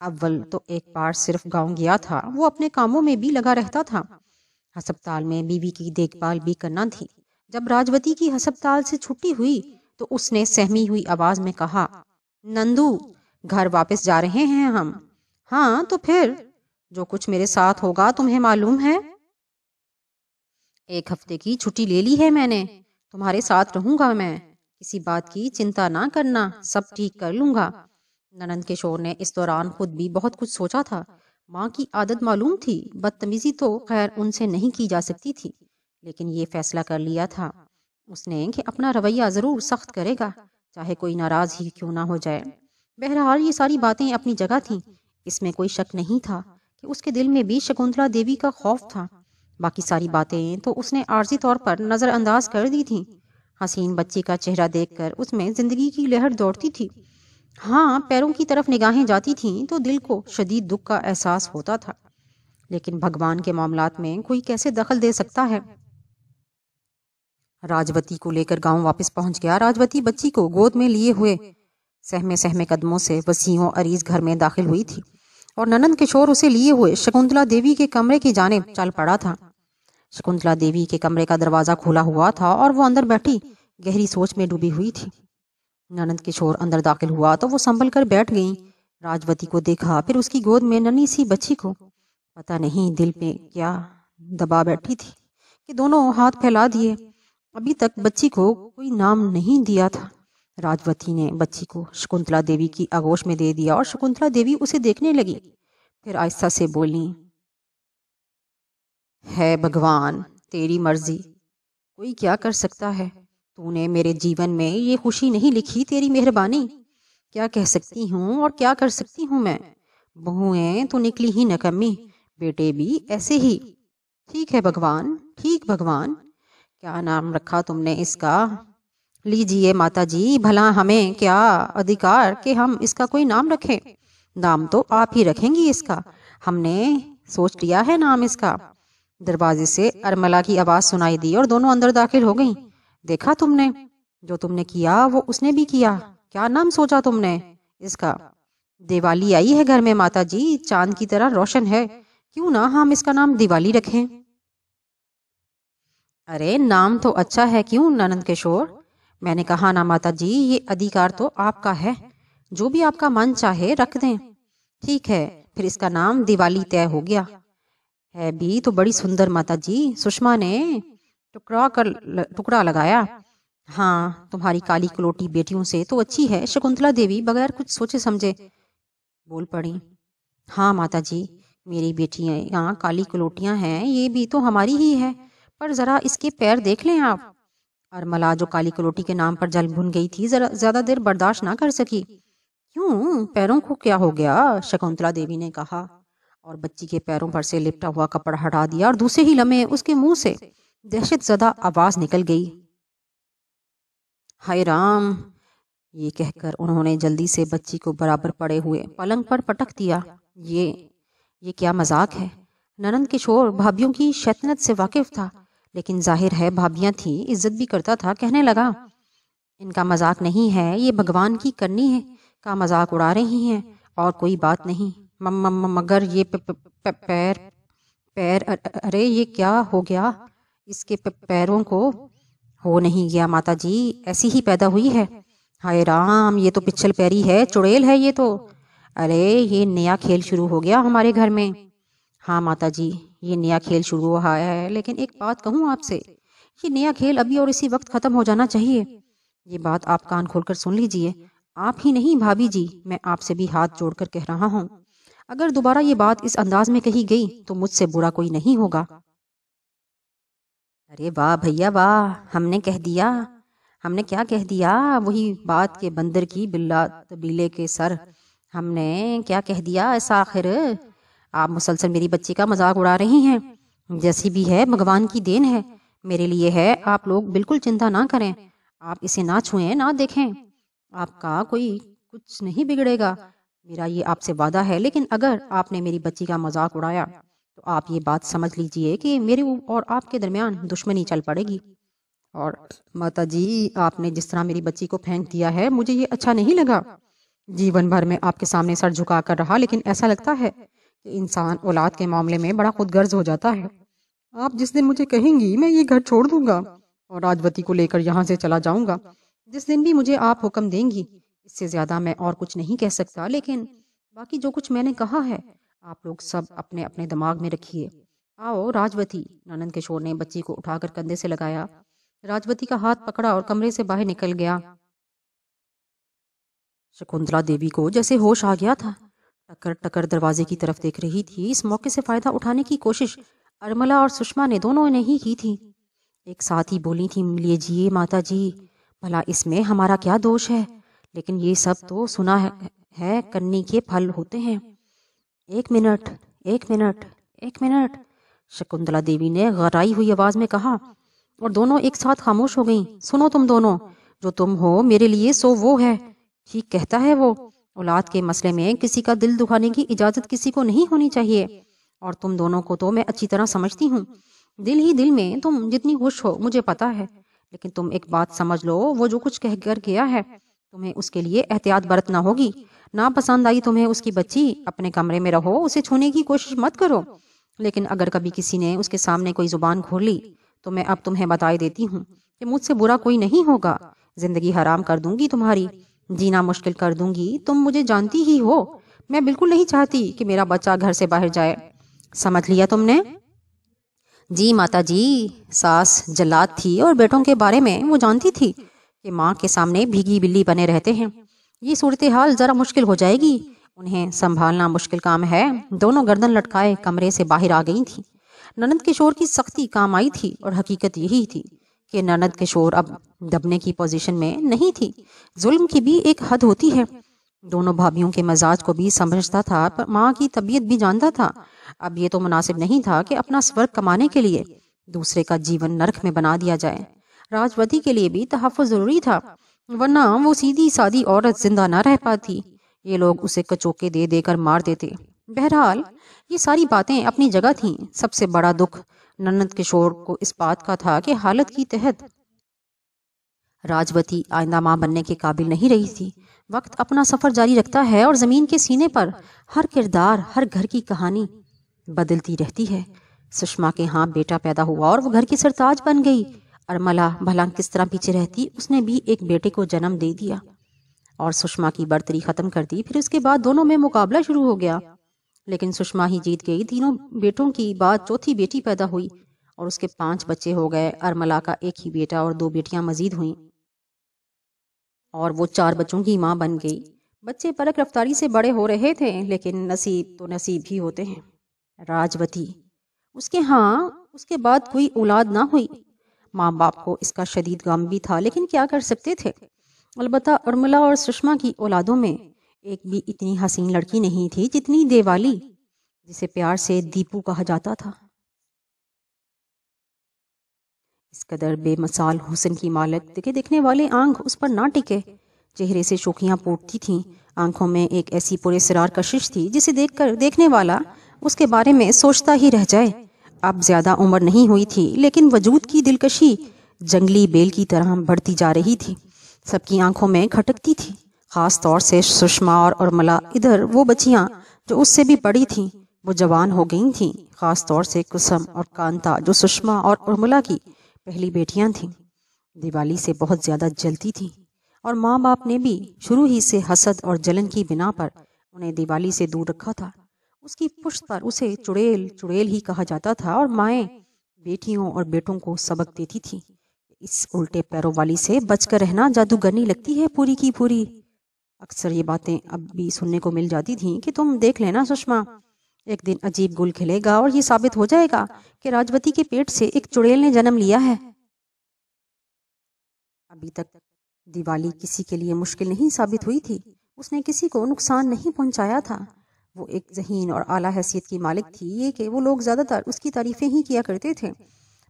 अव्वल तो एक बार सिर्फ गांव गया था वो अपने कामों में भी लगा रहता था हस्पताल में बीवी की देखभाल भी करना थी जब राजवती की हस्पताल से छुट्टी हुई तो उसने सहमी हुई आवाज में कहा नंदू घर वापस जा रहे हैं हम हाँ तो फिर जो कुछ मेरे साथ होगा तुम्हें मालूम है एक हफ्ते की छुट्टी ले ली है मैंने तुम्हारे साथ रहूंगा मैं किसी बात की चिंता ना करना सब ठीक कर लूंगा ननंद किशोर ने इस दौरान खुद भी बहुत कुछ सोचा था माँ की आदत मालूम थी बदतमीजी तो खैर उनसे नहीं की जा सकती थी लेकिन ये फैसला कर लिया था उसने कि अपना रवैया ज़रूर सख्त करेगा चाहे कोई नाराज़ ही क्यों ना हो जाए बहरहाल ये सारी बातें अपनी जगह थी इसमें कोई शक नहीं था कि उसके दिल में भी शकुंतला देवी का खौफ था बाकी सारी बातें तो उसने आर्जी तौर पर नज़रअंदाज कर दी थी हसीन बच्ची का चेहरा देखकर उसमें ज़िंदगी की लहर दौड़ती थी हाँ पैरों की तरफ निगाहें जाती थीं तो दिल को शदीद दुख का एहसास होता था लेकिन भगवान के मामला में कोई कैसे दखल दे सकता है राजवती को लेकर गांव वापस पहुंच गया राजवती बच्ची को गोद में लिए हुए सहमे सहमे कदमों से वसीहों अरीज घर में दाखिल हुई थी और ननंद किशोर उसे लिए हुए शकुंतला देवी के कमरे की जाने चल पड़ा था शकुंतला देवी के कमरे का दरवाजा खुला हुआ था और वो अंदर बैठी गहरी सोच में डूबी हुई थी ननंद किशोर अंदर दाखिल हुआ तो वो संभल कर बैठ गई राजवती को देखा फिर उसकी गोद में ननी सी बच्ची को पता नहीं दिल में क्या दबा बैठी थी कि दोनों हाथ फैला दिए अभी तक बच्ची को कोई नाम नहीं दिया था राजवती ने बच्ची को शकुंतला देवी की आगोश में दे दिया और शकुंतला देवी उसे देखने लगी फिर आहिस्ता से बोली है भगवान तेरी मर्जी कोई क्या कर सकता है तूने मेरे जीवन में ये खुशी नहीं लिखी तेरी मेहरबानी क्या कह सकती हूँ और क्या कर सकती हूँ मैं बहुएं तो निकली ही नकम्मी बेटे भी ऐसे ही ठीक है भगवान ठीक भगवान क्या नाम रखा तुमने इसका लीजिए माता जी भला हमें क्या अधिकार कि हम इसका कोई नाम रखें नाम तो आप ही रखेंगी इसका हमने सोच लिया है नाम इसका दरवाजे से अरमला की आवाज सुनाई दी और दोनों अंदर दाखिल हो गईं देखा तुमने जो तुमने किया वो उसने भी किया क्या नाम सोचा तुमने इसका दिवाली आई है घर में माता जी चांद की तरह रोशन है क्यों ना हम इसका नाम दिवाली रखें अरे नाम तो अच्छा है क्यों नंद किशोर मैंने कहा ना माता जी ये अधिकार तो आपका है जो भी आपका मन चाहे रख दें ठीक है फिर इसका नाम दिवाली तय हो गया है भी तो बड़ी सुंदर माता जी सुषमा ने टुकड़ा कर टुकड़ा लगाया हाँ तुम्हारी काली कलोटी बेटियों से तो अच्छी है शकुंतला देवी बगैर कुछ सोचे समझे बोल पड़ी हाँ माता जी मेरी यहाँ काली कलोटियां हैं ये भी तो हमारी ही है पर जरा इसके पैर देख लें आप अरमला जो काली कलोटी के नाम पर जल भुन गई थी ज्यादा देर बर्दाश्त ना कर सकी क्यों पैरों को क्या हो गया शकुंतला देवी ने कहा और बच्ची के पैरों पर से लिपटा हुआ कपड़ा हटा दिया और दूसरे ही लम्हे उसके मुंह से दहशत जदा आवाज निकल गई हाय राम ये कहकर उन्होंने जल्दी से बच्ची को बराबर पड़े हुए पलंग पर पटक दिया ये ये क्या मजाक है ननंद किशोर भाभीियों की शैतनत से वाकिफ था लेकिन जाहिर है भाभियाँ थी इज्जत भी करता था कहने लगा इनका मजाक नहीं है ये भगवान की करनी है का मजाक उड़ा रही हैं और कोई बात नहीं मगर ये पैर पैर अरे ये क्या हो गया इसके पैरों को हो नहीं गया माता जी ऐसी ही पैदा हुई है हाय राम ये तो पिछल पैरी है चुड़ैल है ये तो अरे ये नया खेल शुरू हो गया हमारे घर में हाँ माता जी ये नया खेल शुरू रहा है लेकिन एक बात कहूँ आपसे ये नया खेल अभी और इसी वक्त ख़त्म हो जाना चाहिए ये बात आप कान खोलकर सुन लीजिए आप ही नहीं भाभी जी मैं आपसे भी हाथ जोड़कर कह रहा हूँ अगर दोबारा ये बात इस अंदाज में कही गई तो मुझसे बुरा कोई नहीं होगा अरे वाह भैया वाह हमने कह दिया हमने क्या कह दिया वही बात के बंदर की बिल्ला तबीले के सर हमने क्या कह दिया ऐसा आखिर आप मुसलसल मेरी बच्ची का मजाक उड़ा रही हैं जैसी भी है भगवान की देन है मेरे लिए है आप लोग बिल्कुल चिंता ना करें आप इसे ना छुएं ना देखें आपका कोई कुछ नहीं बिगड़ेगा मेरा ये आपसे वादा है लेकिन अगर आपने मेरी बच्ची का मजाक उड़ाया तो आप ये बात समझ लीजिए कि मेरे और आपके दरमियान दुश्मनी चल पड़ेगी और माता जी आपने जिस तरह मेरी बच्ची को फेंक दिया है मुझे ये अच्छा नहीं लगा जीवन भर में आपके सामने सर झुका कर रहा लेकिन ऐसा लगता है इंसान औलाद के मामले में बड़ा खुद गर्ज हो जाता है आप जिस दिन मुझे कहेंगी मैं ये घर छोड़ दूंगा और राजवती को लेकर यहाँ से चला जाऊंगा जिस दिन भी मुझे आप हुक्म देंगी इससे ज्यादा मैं और कुछ नहीं कह सकता लेकिन बाकी जो कुछ मैंने कहा है आप लोग सब अपने अपने दिमाग में रखिए आओ राजवती ननंद किशोर ने बच्ची को उठाकर कंधे से लगाया राजवती का हाथ पकड़ा और कमरे से बाहर निकल गया शकुंतला देवी को जैसे होश आ गया था टकर टकर दरवाजे की तरफ देख रही थी इस मौके से फायदा उठाने की कोशिश अरमला और सुषमा ने दोनों ने ही की थी एक साथ ही बोली थी लीजिए माता जी भला इसमें हमारा क्या दोष है लेकिन ये सब तो सुना है, है कन्नी के फल होते हैं एक मिनट एक मिनट एक मिनट शकुंतला देवी ने गराई हुई आवाज में कहा और दोनों एक साथ खामोश हो गईं सुनो तुम दोनों जो तुम हो मेरे लिए सो वो है ठीक कहता है वो औलाद के मसले में किसी का दिल दुखाने की इजाज़त किसी को नहीं होनी चाहिए और तुम दोनों को तो मैं अच्छी तरह समझती हूँ दिल ही दिल में तुम जितनी खुश हो मुझे पता है लेकिन तुम एक बात समझ लो वो जो कुछ कह कर गया है तुम्हें उसके लिए एहतियात बरतना होगी ना पसंद आई तुम्हें उसकी बच्ची अपने कमरे में रहो उसे छूने की कोशिश मत करो लेकिन अगर कभी किसी ने उसके सामने कोई जुबान खोल ली तो मैं अब तुम्हें बताई देती हूँ कि मुझसे बुरा कोई नहीं होगा जिंदगी हराम कर दूंगी तुम्हारी जीना मुश्किल कर दूंगी तुम मुझे जानती ही हो मैं बिल्कुल नहीं चाहती कि मेरा बच्चा घर से बाहर जाए समझ लिया तुमने जी माता जी सास जलाद थी और बेटों के बारे में वो जानती थी कि माँ के सामने भीगी बिल्ली बने रहते हैं ये सूरत हाल ज़रा मुश्किल हो जाएगी उन्हें संभालना मुश्किल काम है दोनों गर्दन लटकाए कमरे से बाहर आ गई थी ननंद किशोर की सख्ती काम आई थी और हकीकत यही थी कि ननद किशोर अब दबने की पोजीशन में नहीं थी जुल्म की भी एक हद होती है दोनों भाभियों के मजाज को भी समझता था पर माँ की तबीयत भी जानता था अब ये तो मुनासिब नहीं था कि अपना स्वर्ग कमाने के लिए दूसरे का जीवन नरक में बना दिया जाए राजवती के लिए भी तहफ़ ज़रूरी था वरना वो सीधी सादी औरत जिंदा ना रह पाती ये लोग उसे कचोके दे देकर मार देते बहरहाल ये सारी बातें अपनी जगह थीं सबसे बड़ा दुख ननद किशोर को इस बात का था कि हालत की तहत राजवती आइंदा माँ बनने के काबिल नहीं रही थी वक्त अपना सफ़र जारी रखता है और ज़मीन के सीने पर हर किरदार हर घर की कहानी बदलती रहती है सुषमा के यहाँ बेटा पैदा हुआ और वो घर की सरताज बन गई अरमला भला किस तरह पीछे रहती उसने भी एक बेटे को जन्म दे दिया और सुषमा की बर्तरी ख़त्म कर दी फिर उसके बाद दोनों में मुकाबला शुरू हो गया लेकिन सुषमा ही जीत गई तीनों बेटों की बात चौथी बेटी पैदा हुई और उसके पांच बच्चे हो गए अरमला का एक ही बेटा और दो बेटियां मजीद हुईं और वो चार बच्चों की माँ बन गई बच्चे परख रफ्तारी से बड़े हो रहे थे लेकिन नसीब तो नसीब ही होते हैं राजवती उसके हाँ उसके बाद कोई औलाद ना हुई माँ बाप को इसका शदीद गम भी था लेकिन क्या कर सकते थे अलबत्ता अरमला और सुषमा की औलादों में एक भी इतनी हसीन लड़की नहीं थी जितनी देवाली जिसे प्यार से दीपू कहा जाता था इस कदर बेमसाल हुसन की मालक देखे देखने वाले आंख उस पर ना टिके चेहरे से शोखियाँ पूटती थीं आंखों में एक ऐसी पूरे सरार कशिश थी जिसे देखकर देखने वाला उसके बारे में सोचता ही रह जाए अब ज़्यादा उम्र नहीं हुई थी लेकिन वजूद की दिलकशी जंगली बेल की तरह बढ़ती जा रही थी सबकी आंखों में खटकती थी ख़ास तौर से सुषमा और उर्मला इधर वो बच्चियाँ जो उससे भी बड़ी थीं वो जवान हो गई थीं ख़ास तौर से कुसम और कांता जो सुषमा और उर्मला की पहली बेटियां थीं दिवाली से बहुत ज़्यादा जलती थीं और माँ बाप ने भी शुरू ही से हसद और जलन की बिना पर उन्हें दिवाली से दूर रखा था उसकी पुष्ट पर उसे चुड़ैल चुड़ैल ही कहा जाता था और माएँ बेटियों और बेटों को सबक देती थी इस उल्टे पैरों वाली से बचकर रहना जादूगरनी लगती है पूरी की पूरी अक्सर ये बातें अब भी सुनने को मिल जाती थीं कि तुम देख लेना सुषमा एक दिन अजीब गुल खिलेगा और ये साबित हो जाएगा कि राजवती के पेट से एक चुड़ैल ने जन्म लिया है अभी तक दिवाली किसी के लिए मुश्किल नहीं साबित हुई थी उसने किसी को नुकसान नहीं पहुंचाया था वो एक जहीन और आला हैसियत की मालिक थी ये कि वो लोग ज़्यादातर उसकी तारीफें ही किया करते थे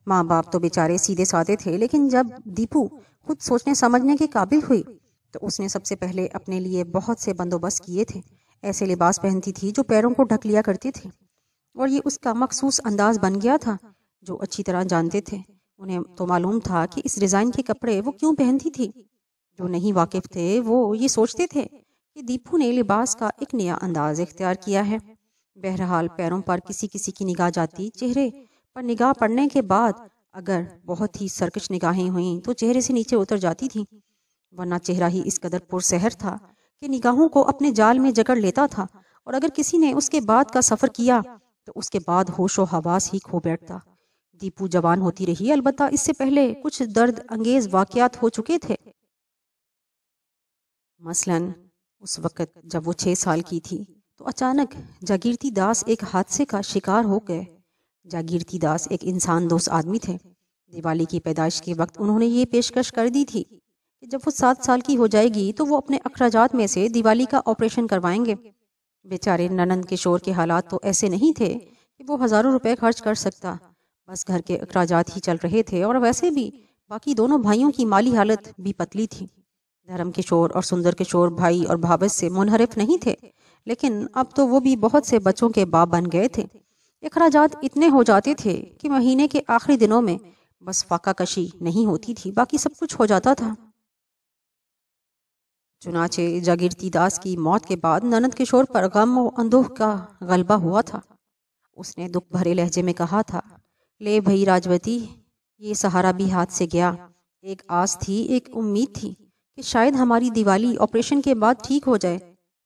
माँ बाप तो बेचारे सीधे साधे थे लेकिन जब दीपू खुद सोचने समझने के काबिल हुई तो उसने सबसे पहले अपने लिए बहुत से बंदोबस्त किए थे ऐसे लिबास पहनती थी जो पैरों को ढक लिया करती थे और ये उसका मखसूस अंदाज बन गया था जो अच्छी तरह जानते थे उन्हें तो मालूम था कि इस डिज़ाइन के कपड़े वो क्यों पहनती थी जो नहीं वाकिफ थे वो ये सोचते थे कि दीपू ने लिबास का एक नया अंदाज इख्तियार किया है बहरहाल पैरों पर किसी किसी की निगाह जाती चेहरे पर निगाह पड़ने के बाद अगर बहुत ही सरकश निगाहें हुईं तो चेहरे से नीचे उतर जाती थीं वरना चेहरा ही इस कदर पुरसहर था कि निगाहों को अपने जाल में जकड़ लेता था और अगर किसी ने उसके बाद का सफ़र किया तो उसके बाद होश व हवास ही खो बैठता दीपू जवान होती रही अलबत्ता इससे पहले कुछ दर्द अंगेज वाकयात हो चुके थे मसलन उस वक़्त जब वो छः साल की थी तो अचानक जागीरती दास एक हादसे का शिकार हो गए जागीरती दास एक इंसान दोस्त आदमी थे दिवाली की पैदाइश के वक्त उन्होंने ये पेशकश कर दी थी कि जब वो सात साल की हो जाएगी तो वो अपने अखराज में से दिवाली का ऑपरेशन करवाएंगे बेचारे ननंद किशोर के हालात तो ऐसे नहीं थे कि वो हज़ारों रुपए खर्च कर सकता बस घर के अखराज ही चल रहे थे और वैसे भी बाकी दोनों भाइयों की माली हालत भी पतली थी धर्म किशोर और सुंदर किशोर भाई और भावस से मुनहरफ नहीं थे लेकिन अब तो वो भी बहुत से बच्चों के बाप बन गए थे अखराज इतने हो जाते थे कि महीने के आखिरी दिनों में बस फाका कशी नहीं होती थी बाकी सब कुछ हो जाता था चुनाचे जागीरती दास की मौत के बाद ननद किशोर पर गम और अंदोह का गलबा हुआ था उसने दुख भरे लहजे में कहा था ले भई राजवती ये सहारा भी हाथ से गया एक आस थी एक उम्मीद थी कि शायद हमारी दिवाली ऑपरेशन के बाद ठीक हो जाए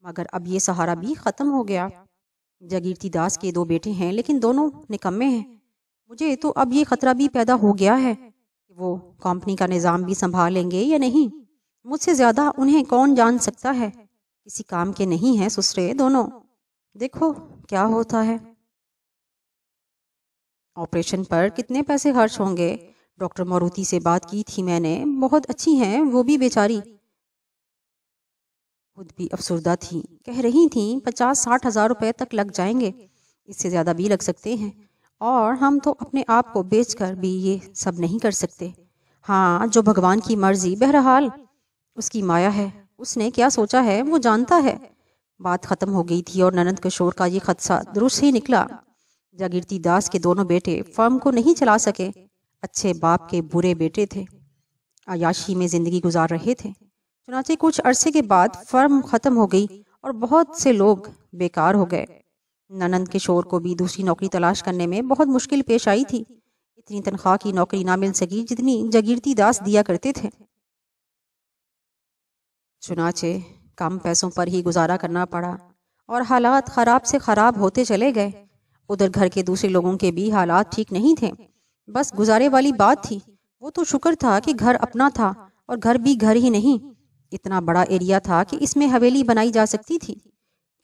मगर अब ये सहारा भी ख़त्म हो गया जागीरती दास के दो बेटे हैं लेकिन दोनों निकम्मे हैं मुझे तो अब ये खतरा भी पैदा हो गया है कि वो कंपनी का निज़ाम भी संभालेंगे या नहीं मुझसे ज्यादा उन्हें कौन जान सकता है किसी काम के नहीं है सुसरे दोनों देखो क्या होता है ऑपरेशन पर कितने पैसे खर्च होंगे डॉक्टर मारुति से बात की थी मैंने बहुत अच्छी हैं वो भी बेचारी खुद भी अफसरदा थी कह रही थी पचास साठ हजार रुपए तक लग जाएंगे इससे ज़्यादा भी लग सकते हैं और हम तो अपने आप को बेचकर भी ये सब नहीं कर सकते हाँ जो भगवान की मर्जी बहरहाल उसकी माया है उसने क्या सोचा है वो जानता है बात खत्म हो गई थी और ननंद किशोर का ये खदशा दुरुस्त ही निकला जागीरती दास के दोनों बेटे फर्म को नहीं चला सके अच्छे बाप के बुरे बेटे थे आयाशी में जिंदगी गुजार रहे थे चुनाचे कुछ अरसे के बाद फर्म खत्म हो गई और बहुत से लोग बेकार हो गए ननंद किशोर को भी दूसरी नौकरी तलाश करने में बहुत मुश्किल पेश आई थी इतनी तनख्वाह की नौकरी ना मिल सकी जितनी जागीरती दास दिया करते थे चुनाचे कम पैसों पर ही गुजारा करना पड़ा और हालात खराब से खराब होते चले गए उधर घर के दूसरे लोगों के भी हालात ठीक नहीं थे बस गुजारे वाली बात थी वो तो शुक्र था कि घर अपना था और घर भी घर ही नहीं इतना बड़ा एरिया था कि इसमें हवेली बनाई जा सकती थी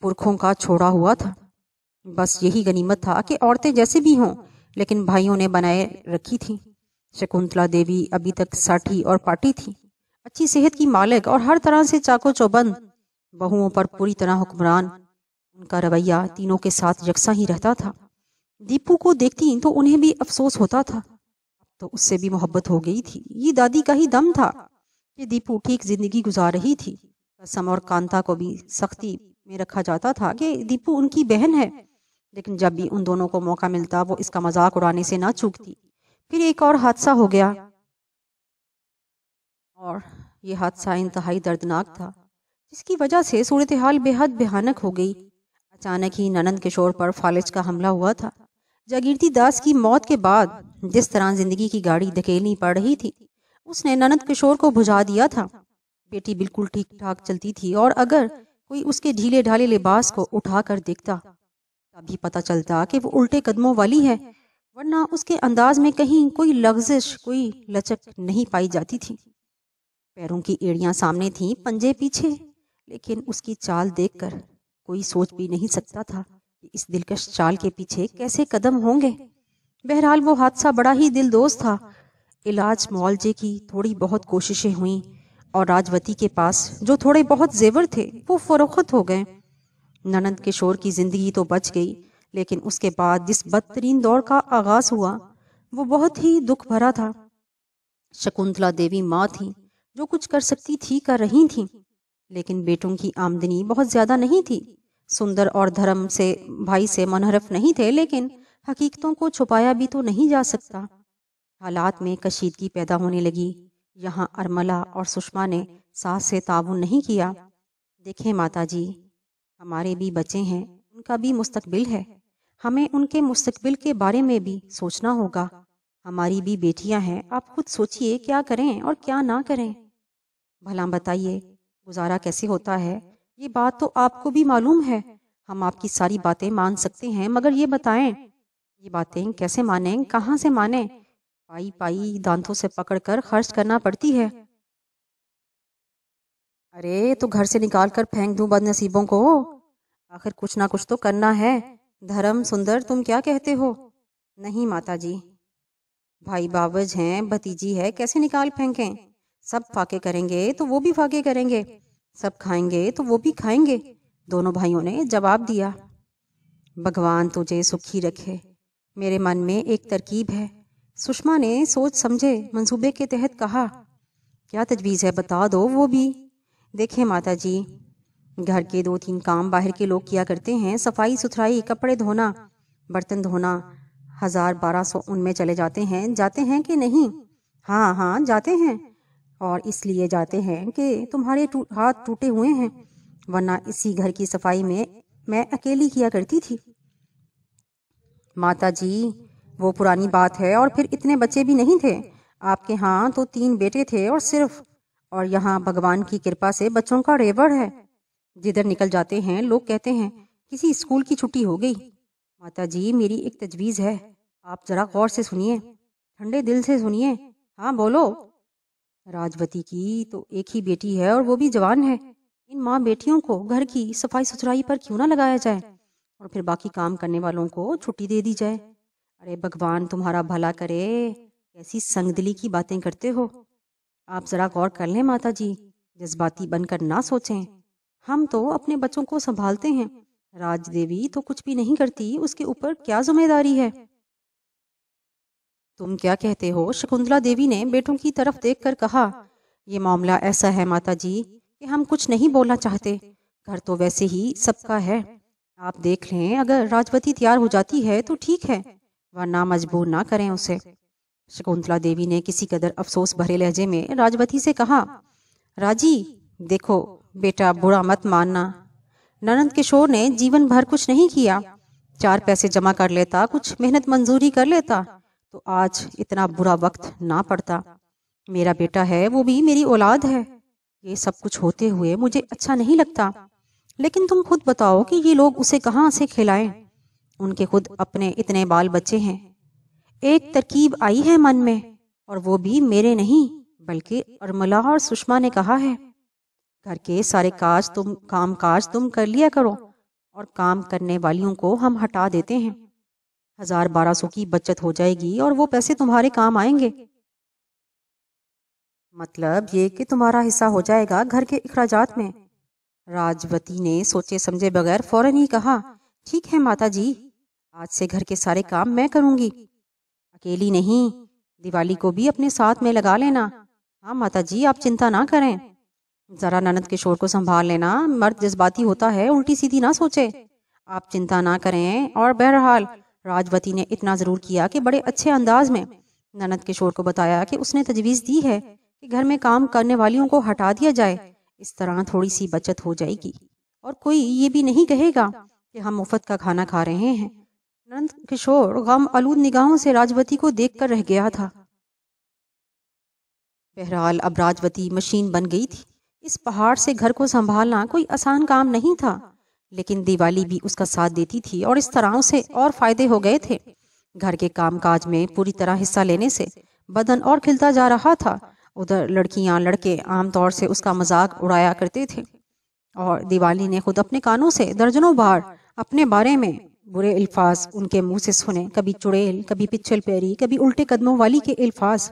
पुरखों का छोड़ा हुआ था बस यही गनीमत था कि औरतें जैसे भी हों लेकिन भाइयों ने बनाए रखी थी शकुंतला देवी अभी तक साठी और पाटी थी अच्छी सेहत की मालिक और हर तरह से चाको चौबंद बहुओं पर पूरी तरह हुक्मरान उनका रवैया तीनों के साथ यकसा ही रहता था दीपू को देखती तो उन्हें भी अफसोस होता था तो उससे भी मोहब्बत हो गई थी ये दादी का ही दम था कि दीपू ठीक जिंदगी गुजार रही थी कसम और कांता को भी सख्ती में रखा जाता था कि दीपू उनकी बहन है लेकिन जब भी उन दोनों को मौका मिलता वो इसका मजाक उड़ाने से ना चूकती फिर एक और हादसा हो गया और यह हादसा इंतहाई दर्दनाक था जिसकी वजह से सूरत हाल बेहद भयानक हो गई अचानक ही ननंद किशोर पर फालिज का हमला हुआ था जागीरती दास की मौत के बाद जिस तरह जिंदगी की गाड़ी धकेलनी पड़ रही थी उसने ननंद किशोर को बुझा दिया था बेटी बिल्कुल ठीक ठाक चलती थी और अगर कोई उसके ढीले ढाले लिबास को उठा कर देखता तभी पता चलता कि वो उल्टे कदमों वाली है वरना उसके अंदाज में कहीं कोई लग्जिश कोई लचक नहीं पाई जाती थी पैरों की एड़ियां सामने थीं पंजे पीछे लेकिन उसकी चाल देखकर कोई सोच भी नहीं सकता था कि इस दिलकश चाल के पीछे कैसे कदम होंगे बहरहाल वो हादसा बड़ा ही दिल दोस्त था इलाज मुआवजे की थोड़ी बहुत कोशिशें हुई और राजवती के पास जो थोड़े बहुत जेवर थे वो फरोख्त हो गए ननंद किशोर की जिंदगी तो बच गई लेकिन उसके बाद जिस बदतरीन दौर का आगाज हुआ वो बहुत ही दुख भरा था शकुंतला देवी माँ थी जो कुछ कर सकती थी कर रही थी लेकिन बेटों की आमदनी बहुत ज़्यादा नहीं थी सुंदर और धर्म से भाई से मनहरफ नहीं थे लेकिन हकीकतों को छुपाया भी तो नहीं जा सकता हालात में कशीदगी पैदा होने लगी यहाँ अरमला और सुषमा ने सास से ताबुन नहीं किया देखें माता जी हमारे भी बच्चे हैं उनका भी मुस्तबिल है हमें उनके मुस्तबिल के बारे में भी सोचना होगा हमारी भी बेटियां हैं आप खुद सोचिए क्या करें और क्या ना करें भला बताइए गुजारा कैसे होता है ये बात तो आपको भी मालूम है हम आपकी सारी बातें मान सकते हैं मगर ये बताएं ये बातें कैसे माने कहाँ से माने पाई पाई दांतों से पकड़कर खर्च करना पड़ती है अरे तो घर से निकाल कर फेंक बद नसीबों को आखिर कुछ ना कुछ तो करना है धर्म सुंदर तुम क्या कहते हो नहीं माता जी भाई बावज हैं भतीजी है कैसे निकाल फेंकें सब फाके करेंगे तो वो भी फाके करेंगे सब खाएंगे तो वो भी खाएंगे दोनों भाइयों ने जवाब दिया भगवान तुझे सुखी रखे मेरे मन में एक तरकीब है सुषमा ने सोच समझे मंसूबे के तहत कहा क्या तजवीज़ है बता दो वो भी देखें माता जी घर के दो तीन काम बाहर के लोग किया करते हैं सफाई सुथराई कपड़े धोना बर्तन धोना हज़ार बारह सौ उनमें चले जाते हैं जाते हैं कि नहीं हाँ हाँ जाते हैं और इसलिए जाते हैं कि तुम्हारे टू, हाथ टूटे हुए हैं वरना इसी घर की सफाई में मैं अकेली किया करती थी माता जी वो पुरानी बात है और फिर इतने बच्चे भी नहीं थे आपके यहाँ तो तीन बेटे थे और सिर्फ और यहाँ भगवान की कृपा से बच्चों का रेवड़ है जिधर निकल जाते हैं लोग कहते हैं किसी स्कूल की छुट्टी हो गई माता जी मेरी एक तजवीज़ है आप ज़रा गौर से सुनिए ठंडे दिल से सुनिए हाँ बोलो राजवती की तो एक ही बेटी है और वो भी जवान है इन माँ बेटियों को घर की सफाई सुथराई पर क्यों ना लगाया जाए और फिर बाकी काम करने वालों को छुट्टी दे दी जाए अरे भगवान तुम्हारा भला करे कैसी संगदली की बातें करते हो आप जरा गौर कर लें माता जी जज्बाती बनकर ना सोचें हम तो अपने बच्चों को संभालते हैं राज देवी तो कुछ भी नहीं करती उसके ऊपर क्या जिम्मेदारी है तुम क्या कहते हो शकुंतला देवी ने बेटों की तरफ देखकर कहा ये मामला ऐसा है माता जी कि हम कुछ नहीं बोलना चाहते घर तो वैसे ही सबका है आप देख लें अगर राजवती तैयार हो जाती है तो ठीक है वरना मजबूर ना करें उसे शकुंतला देवी ने किसी कदर अफसोस भरे लहजे में राजवती से कहा राजी देखो बेटा बुरा मत मानना ननंद किशोर ने जीवन भर कुछ नहीं किया चार पैसे जमा कर लेता कुछ मेहनत मंजूरी कर लेता तो आज इतना बुरा वक्त ना पड़ता मेरा बेटा है वो भी मेरी औलाद है ये सब कुछ होते हुए मुझे अच्छा नहीं लगता लेकिन तुम खुद बताओ कि ये लोग उसे कहाँ से खिलाएं उनके खुद अपने इतने बाल बच्चे हैं एक तरकीब आई है मन में और वो भी मेरे नहीं बल्कि अरमला और सुषमा ने कहा है घर के सारे काज तुम काम काज तुम कर लिया करो और काम करने वालियों को हम हटा देते हैं हजार बारह सौ की बचत हो जाएगी और वो पैसे तुम्हारे काम आएंगे मतलब ये कि तुम्हारा हिस्सा हो जाएगा घर के अखराजात में राजवती ने सोचे समझे बगैर फौरन ही कहा ठीक है माता जी आज से घर के सारे काम मैं करूंगी अकेली नहीं दिवाली को भी अपने साथ में लगा लेना हाँ माता जी आप चिंता ना करें जरा ननद के शोर को संभाल लेना मर्द जज्बाती होता है उल्टी सीधी ना सोचे आप चिंता ना करें और बहरहाल राजवती ने इतना ज़रूर किया कि बड़े अच्छे अंदाज में ननद किशोर को बताया कि उसने तजवीज़ दी है कि घर में काम करने वालियों को हटा दिया जाए इस तरह थोड़ी सी बचत हो जाएगी और कोई ये भी नहीं कहेगा कि हम मुफ्त का खाना खा रहे हैं नंद किशोर गम आलूद निगाहों से राजवती को देख कर रह गया था बहरहाल अब राजवती मशीन बन गई थी इस पहाड़ से घर को संभालना कोई आसान काम नहीं था लेकिन दिवाली भी उसका साथ देती थी और इस तरह से और फायदे हो गए थे घर के कामकाज में पूरी तरह हिस्सा लेने से बदन और खिलता जा रहा था उधर लड़कियां लड़के आमतौर से उसका मजाक उड़ाया करते थे और दिवाली ने खुद अपने कानों से दर्जनों बार अपने बारे में बुरे अल्फाज उनके मुंह से सुने कभी चुड़ैल कभी पिछल पैरी कभी उल्टे कदमों वाली के अल्फाज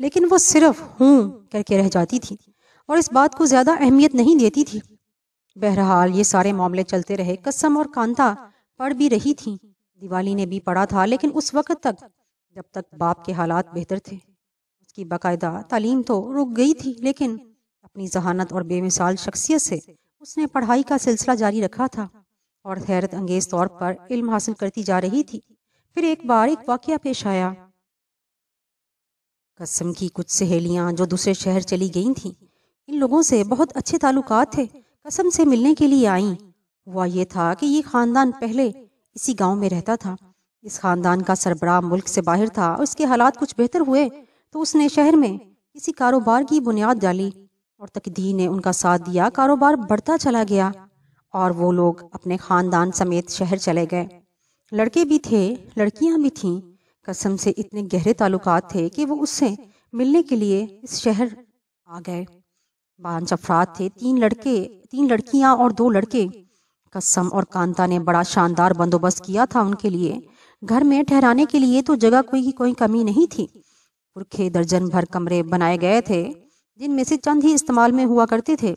लेकिन वो सिर्फ हूं करके रह जाती थी और इस बात को ज़्यादा अहमियत नहीं देती थी बहरहाल ये सारे मामले चलते रहे कसम और कांता पढ़ भी रही थी दिवाली ने भी पढ़ा था लेकिन उस वक्त तक जब तक बाप के हालात बेहतर थे उसकी बाकायदा तालीम तो रुक गई थी लेकिन अपनी जहानत और बेमिसाल शख्सियत से उसने पढ़ाई का सिलसिला जारी रखा था और हैरत अंगेज तौर पर इल्म हासिल करती जा रही थी फिर एक बार एक वाक्य पेश आया कसम की कुछ सहेलियां जो दूसरे शहर चली गई थी इन लोगों से बहुत अच्छे ताल्लुकात थे कसम से मिलने के लिए आई हुआ यह था कि ये खानदान पहले इसी गांव में रहता था इस खानदान का सरबराह मुल्क से बाहर था और इसके हालात कुछ बेहतर हुए तो उसने शहर में किसी कारोबार की बुनियाद डाली और तकदीर ने उनका साथ दिया कारोबार बढ़ता चला गया और वो लोग अपने खानदान समेत शहर चले गए लड़के भी थे लड़कियां भी थीं कसम से इतने गहरे ताल्लुकात थे कि वो उससे मिलने के लिए इस शहर आ गए पांच अफराद थे तीन लड़के तीन लड़कियां और दो लड़के कसम और कांता ने बड़ा शानदार बंदोबस्त किया था उनके लिए घर में ठहराने के लिए तो जगह कोई की कोई कमी नहीं थी पुरखे दर्जन भर कमरे बनाए गए थे जिनमें से चंद ही इस्तेमाल में हुआ करते थे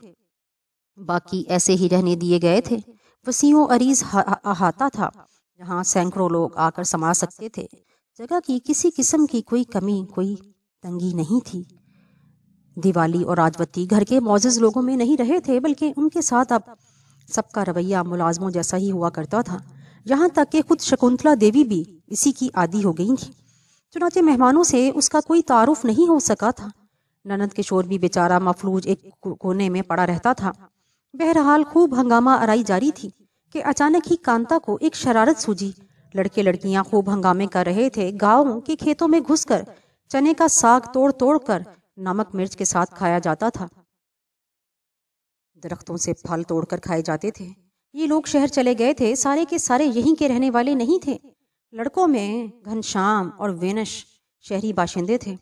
बाकी ऐसे ही रहने दिए गए थे वसीओ अरीज अहाता था जहाँ सैकड़ों लोग आकर समा सकते थे जगह की किसी किस्म की कोई कमी कोई तंगी नहीं थी दिवाली और राजवती घर के मोजिज लोगों में नहीं रहे थे बल्कि उनके साथ अब सबका रवैया मुलाजमों जैसा ही हुआ करता था यहाँ तक कि खुद शकुंतला देवी भी इसी की आदि हो गई थी चुनाचे मेहमानों से उसका कोई तारुफ नहीं हो सका था ननद किशोर भी बेचारा मफलूज एक कोने में पड़ा रहता था बहरहाल खूब हंगामा अराई जारी थी कि अचानक ही कांता को एक शरारत सूझी लड़के लड़कियां खूब हंगामे कर रहे थे गाँव के खेतों में घुसकर चने का साग तोड़ तोड़ कर नमक मिर्च के साथ खाया जाता था दरख्तों से फल तोड़कर खाए जाते थे ये लोग शहर चले गए थे सारे के सारे यहीं के रहने वाले नहीं थे लड़कों में घनश्याम और वेनश शहरी बाशिंदे थे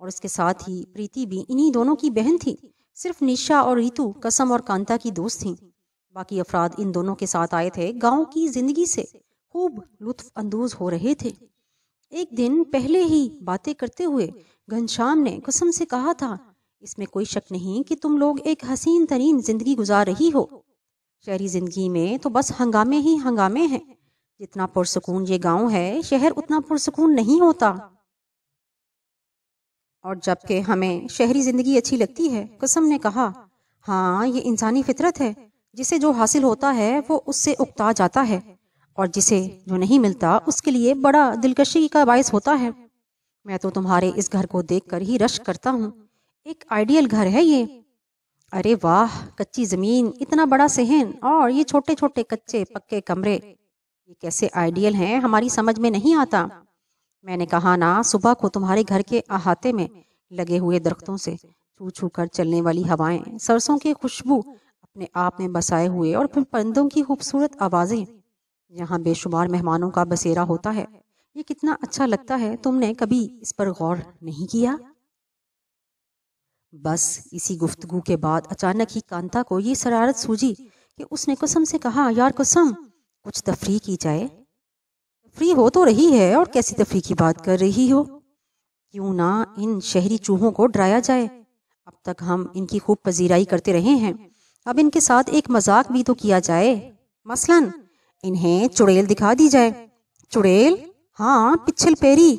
और उसके साथ ही प्रीति भी इन्हीं दोनों की बहन थी सिर्फ निशा और रितु कसम और कांता की दोस्त थीं बाकी अफराद इन दोनों के साथ आए थे गांव की जिंदगी से खूब लुत्फ अंदोज हो रहे थे एक दिन पहले ही बातें करते हुए घनश्याम ने कुसुम से कहा था इसमें कोई शक नहीं कि तुम लोग एक हसीन तरीन जिंदगी गुजार रही हो शहरी जिंदगी में तो बस हंगामे ही हंगामे हैं जितना पुरसकून ये गांव है शहर उतना पुरसकून नहीं होता और जबकि हमें शहरी जिंदगी अच्छी लगती है कसम ने कहा हाँ ये इंसानी फितरत है जिसे जो हासिल होता है वो उससे उकता जाता है और जिसे जो नहीं मिलता उसके लिए बड़ा दिलकशी का बायस होता है मैं तो तुम्हारे इस घर को देखकर ही रश करता हूँ एक आइडियल घर है ये अरे वाह कच्ची ज़मीन इतना बड़ा सहन और ये छोटे छोटे कच्चे पक्के कमरे ये कैसे आइडियल हैं हमारी समझ में नहीं आता मैंने कहा ना सुबह को तुम्हारे घर के अहाते में लगे हुए दरख्तों से छू छू कर चलने वाली हवाएं सरसों की खुशबू अपने आप में बसाए हुए और फिर परिंदों की खूबसूरत आवाज़ें यहाँ बेशुमार मेहमानों का बसेरा होता है ये कितना अच्छा लगता है तुमने कभी इस पर गौर नहीं किया बस इसी गुफ्तगु के बाद अचानक ही कांता को ये शरारत सूझी कि उसने कसम से कहा यार कसम कुछ तफरी की जाए तफरी हो तो रही है और कैसी तफरी की बात कर रही हो क्यों ना इन शहरी चूहों को डराया जाए अब तक हम इनकी खूब पजीराई करते रहे हैं अब इनके साथ एक मजाक भी तो किया जाए मसलन इन्हें चुड़ैल दिखा दी जाए चुड़ैल हाँ पिछल पेरी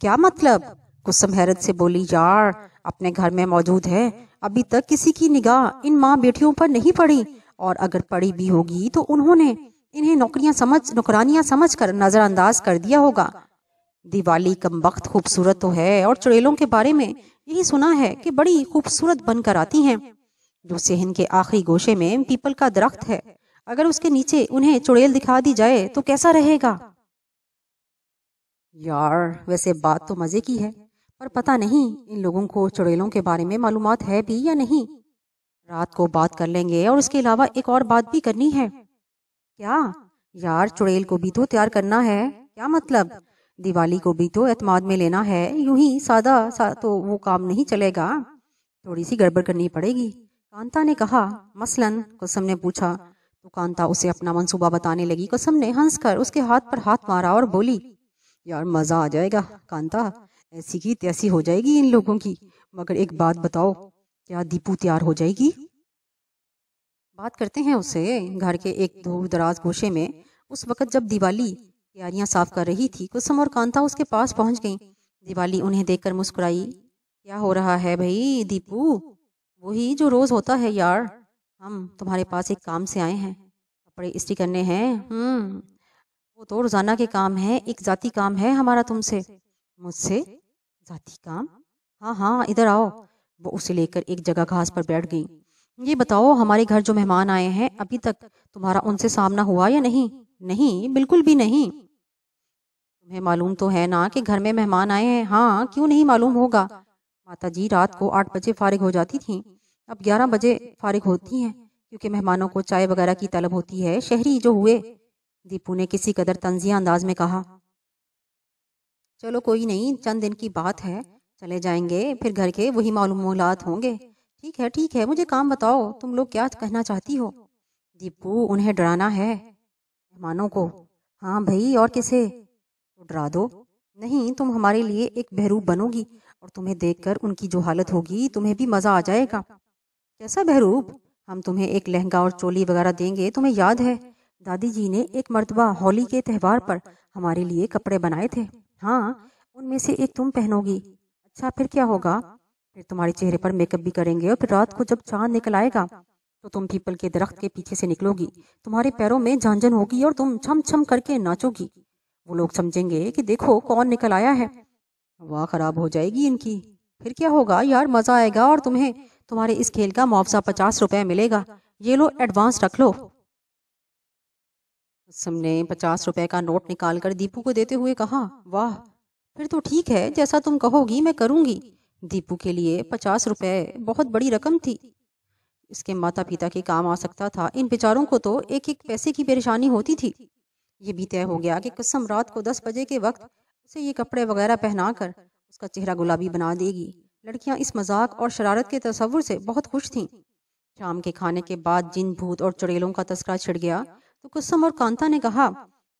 क्या मतलब कुसुम हैरत से बोली यार अपने घर में मौजूद है अभी तक किसी की निगाह इन माँ बेटियों पर नहीं पड़ी और अगर पड़ी भी होगी तो उन्होंने इन्हें नौकरियां समझ नौकरानियां समझ कर नजरअंदाज कर दिया होगा दिवाली कम वक्त खूबसूरत तो है और चुड़ेलों के बारे में यही सुना है कि बड़ी खूबसूरत बनकर आती हैं जो सेहन के आखिरी गोशे में पीपल का दरख्त है अगर उसके नीचे उन्हें चुड़ेल दिखा दी जाए तो कैसा रहेगा यार वैसे बात तो मज़े की है पर पता नहीं इन लोगों को चुड़ैलों के बारे में मालूम है भी या नहीं रात को बात कर लेंगे और उसके अलावा एक और बात भी करनी है क्या यार चुड़ैल को भी तो तैयार करना है क्या मतलब दिवाली को भी तो एतमाद में लेना है यूं ही सादा सा तो वो काम नहीं चलेगा थोड़ी सी गड़बड़ करनी पड़ेगी कांता ने कहा मसलन कसम ने पूछा तो कांता उसे अपना मंसूबा बताने लगी कसम ने हंसकर उसके हाथ पर हाथ मारा और बोली यार मज़ा आ जाएगा कांता ऐसी की तैसी हो जाएगी इन लोगों की मगर एक बात बताओ क्या दीपू तैयार हो जाएगी बात करते हैं उससे घर के एक दूर दराज गोशे में उस वक़्त जब दिवाली तैयारियां साफ कर रही थी कुसुम और कांता उसके पास पहुँच गई दिवाली उन्हें देखकर मुस्कुराई क्या हो रहा है भाई दीपू वही जो रोज़ होता है यार हम तुम्हारे पास एक काम से आए हैं कपड़े इस्त्री करने हैं हम्म। वो तो रोज़ाना के काम है एक ज़ाती काम है हमारा तुमसे मुझसे जाति काम हाँ हाँ इधर आओ वो उसे लेकर एक जगह घास पर बैठ गई ये बताओ हमारे घर जो मेहमान आए हैं अभी तक तुम्हारा उनसे सामना हुआ या नहीं नहीं बिल्कुल भी नहीं तुम्हें मालूम तो है ना कि घर में मेहमान आए हैं हाँ क्यों नहीं मालूम होगा माता जी रात को आठ बजे फारिग हो जाती थी अब ग्यारह बजे फारिग होती हैं क्योंकि मेहमानों को चाय वगैरह की तलब होती है शहरी जो हुए दीपू ने किसी कदर तंजिया अंदाज में कहा चलो कोई नहीं चंद दिन की बात है चले जाएंगे फिर घर के वही मालूमूलात होंगे ठीक है ठीक है मुझे काम बताओ तुम लोग क्या कहना चाहती हो दीपू उन्हें डराना है मेहमानों को हाँ भाई और किसे तो डरा दो नहीं तुम हमारे लिए एक बहरूप बनोगी और तुम्हें देखकर उनकी जो हालत होगी तुम्हें भी मज़ा आ जाएगा कैसा बहरूप हम तुम्हें एक लहंगा और चोली वगैरह देंगे तुम्हें याद है दादी जी ने एक मरतबा होली के त्यौहार पर हमारे लिए कपड़े बनाए थे हाँ उनमें से एक तुम पहनोगी अच्छा फिर क्या होगा फिर तुम्हारे चेहरे पर मेकअप भी करेंगे और फिर रात को जब चांद निकल आएगा तो तुम पीपल के दरख्त के पीछे से निकलोगी तुम्हारे पैरों में झांझन होगी और तुम छम छम करके नाचोगी वो लोग समझेंगे कि देखो कौन निकल आया है हवा खराब हो जाएगी इनकी फिर क्या होगा यार मजा आएगा और तुम्हें तुम्हारे इस खेल का मुआवजा पचास रुपया मिलेगा ये लो एडवांस रख लो कसम ने पचास रुपए का नोट निकाल कर दीपू को देते हुए कहा वाह फिर तो ठीक है जैसा तुम कहोगी मैं करूंगी दीपू के लिए पचास रुपए बहुत बड़ी रकम थी इसके माता पिता के काम आ सकता था इन बेचारों को तो एक एक पैसे की परेशानी होती थी ये भी तय हो गया कि कसम रात को दस बजे के वक्त उसे ये कपड़े वगैरह पहना कर उसका चेहरा गुलाबी बना देगी लड़कियां इस मजाक और शरारत के तस्वुर से बहुत खुश थीं शाम के खाने के बाद जिन भूत और चुड़ैलों का तस्करा छिड़ गया तो कुसुम और कांता ने कहा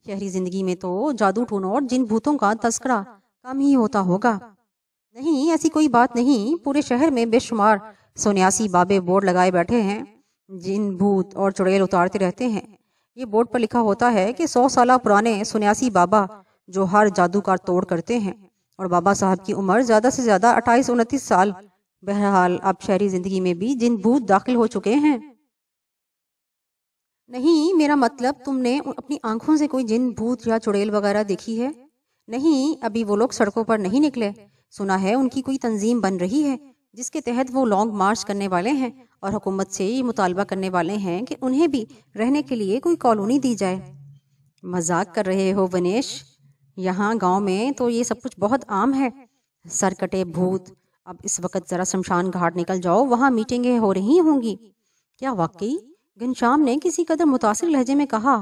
शहरी जिंदगी में तो जादू टोनो और जिन भूतों का तस्करा कम ही होता होगा नहीं ऐसी कोई बात नहीं पूरे शहर में बेशुमार सोन्यासी बाबे बोर्ड लगाए बैठे हैं जिन भूत और चुड़ैल उतारते रहते हैं ये बोर्ड पर लिखा होता है कि सौ साल पुराने सोन्यासी बाबा जो हर जादू का तोड़ करते हैं और बाबा साहब की उम्र ज़्यादा से ज़्यादा अट्ठाईस उनतीस साल बहरहाल अब शहरी ज़िंदगी में भी जिन भूत दाखिल हो चुके हैं नहीं मेरा मतलब तुमने अपनी आंखों से कोई जिन भूत या चुड़ैल वगैरह देखी है नहीं अभी वो लोग सड़कों पर नहीं निकले सुना है उनकी कोई तंजीम बन रही है जिसके तहत वो लॉन्ग मार्च करने वाले हैं और हुकूमत से ये मुतालबा करने वाले हैं कि उन्हें भी रहने के लिए कोई कॉलोनी दी जाए मजाक कर रहे हो वनेश यहाँ गांव में तो ये सब कुछ बहुत आम है सरकटे भूत अब इस वक्त ज़रा शमशान घाट निकल जाओ वहाँ मीटिंगें हो रही होंगी क्या वाकई घनश्याम ने किसी कदर मुतासर लहजे में कहा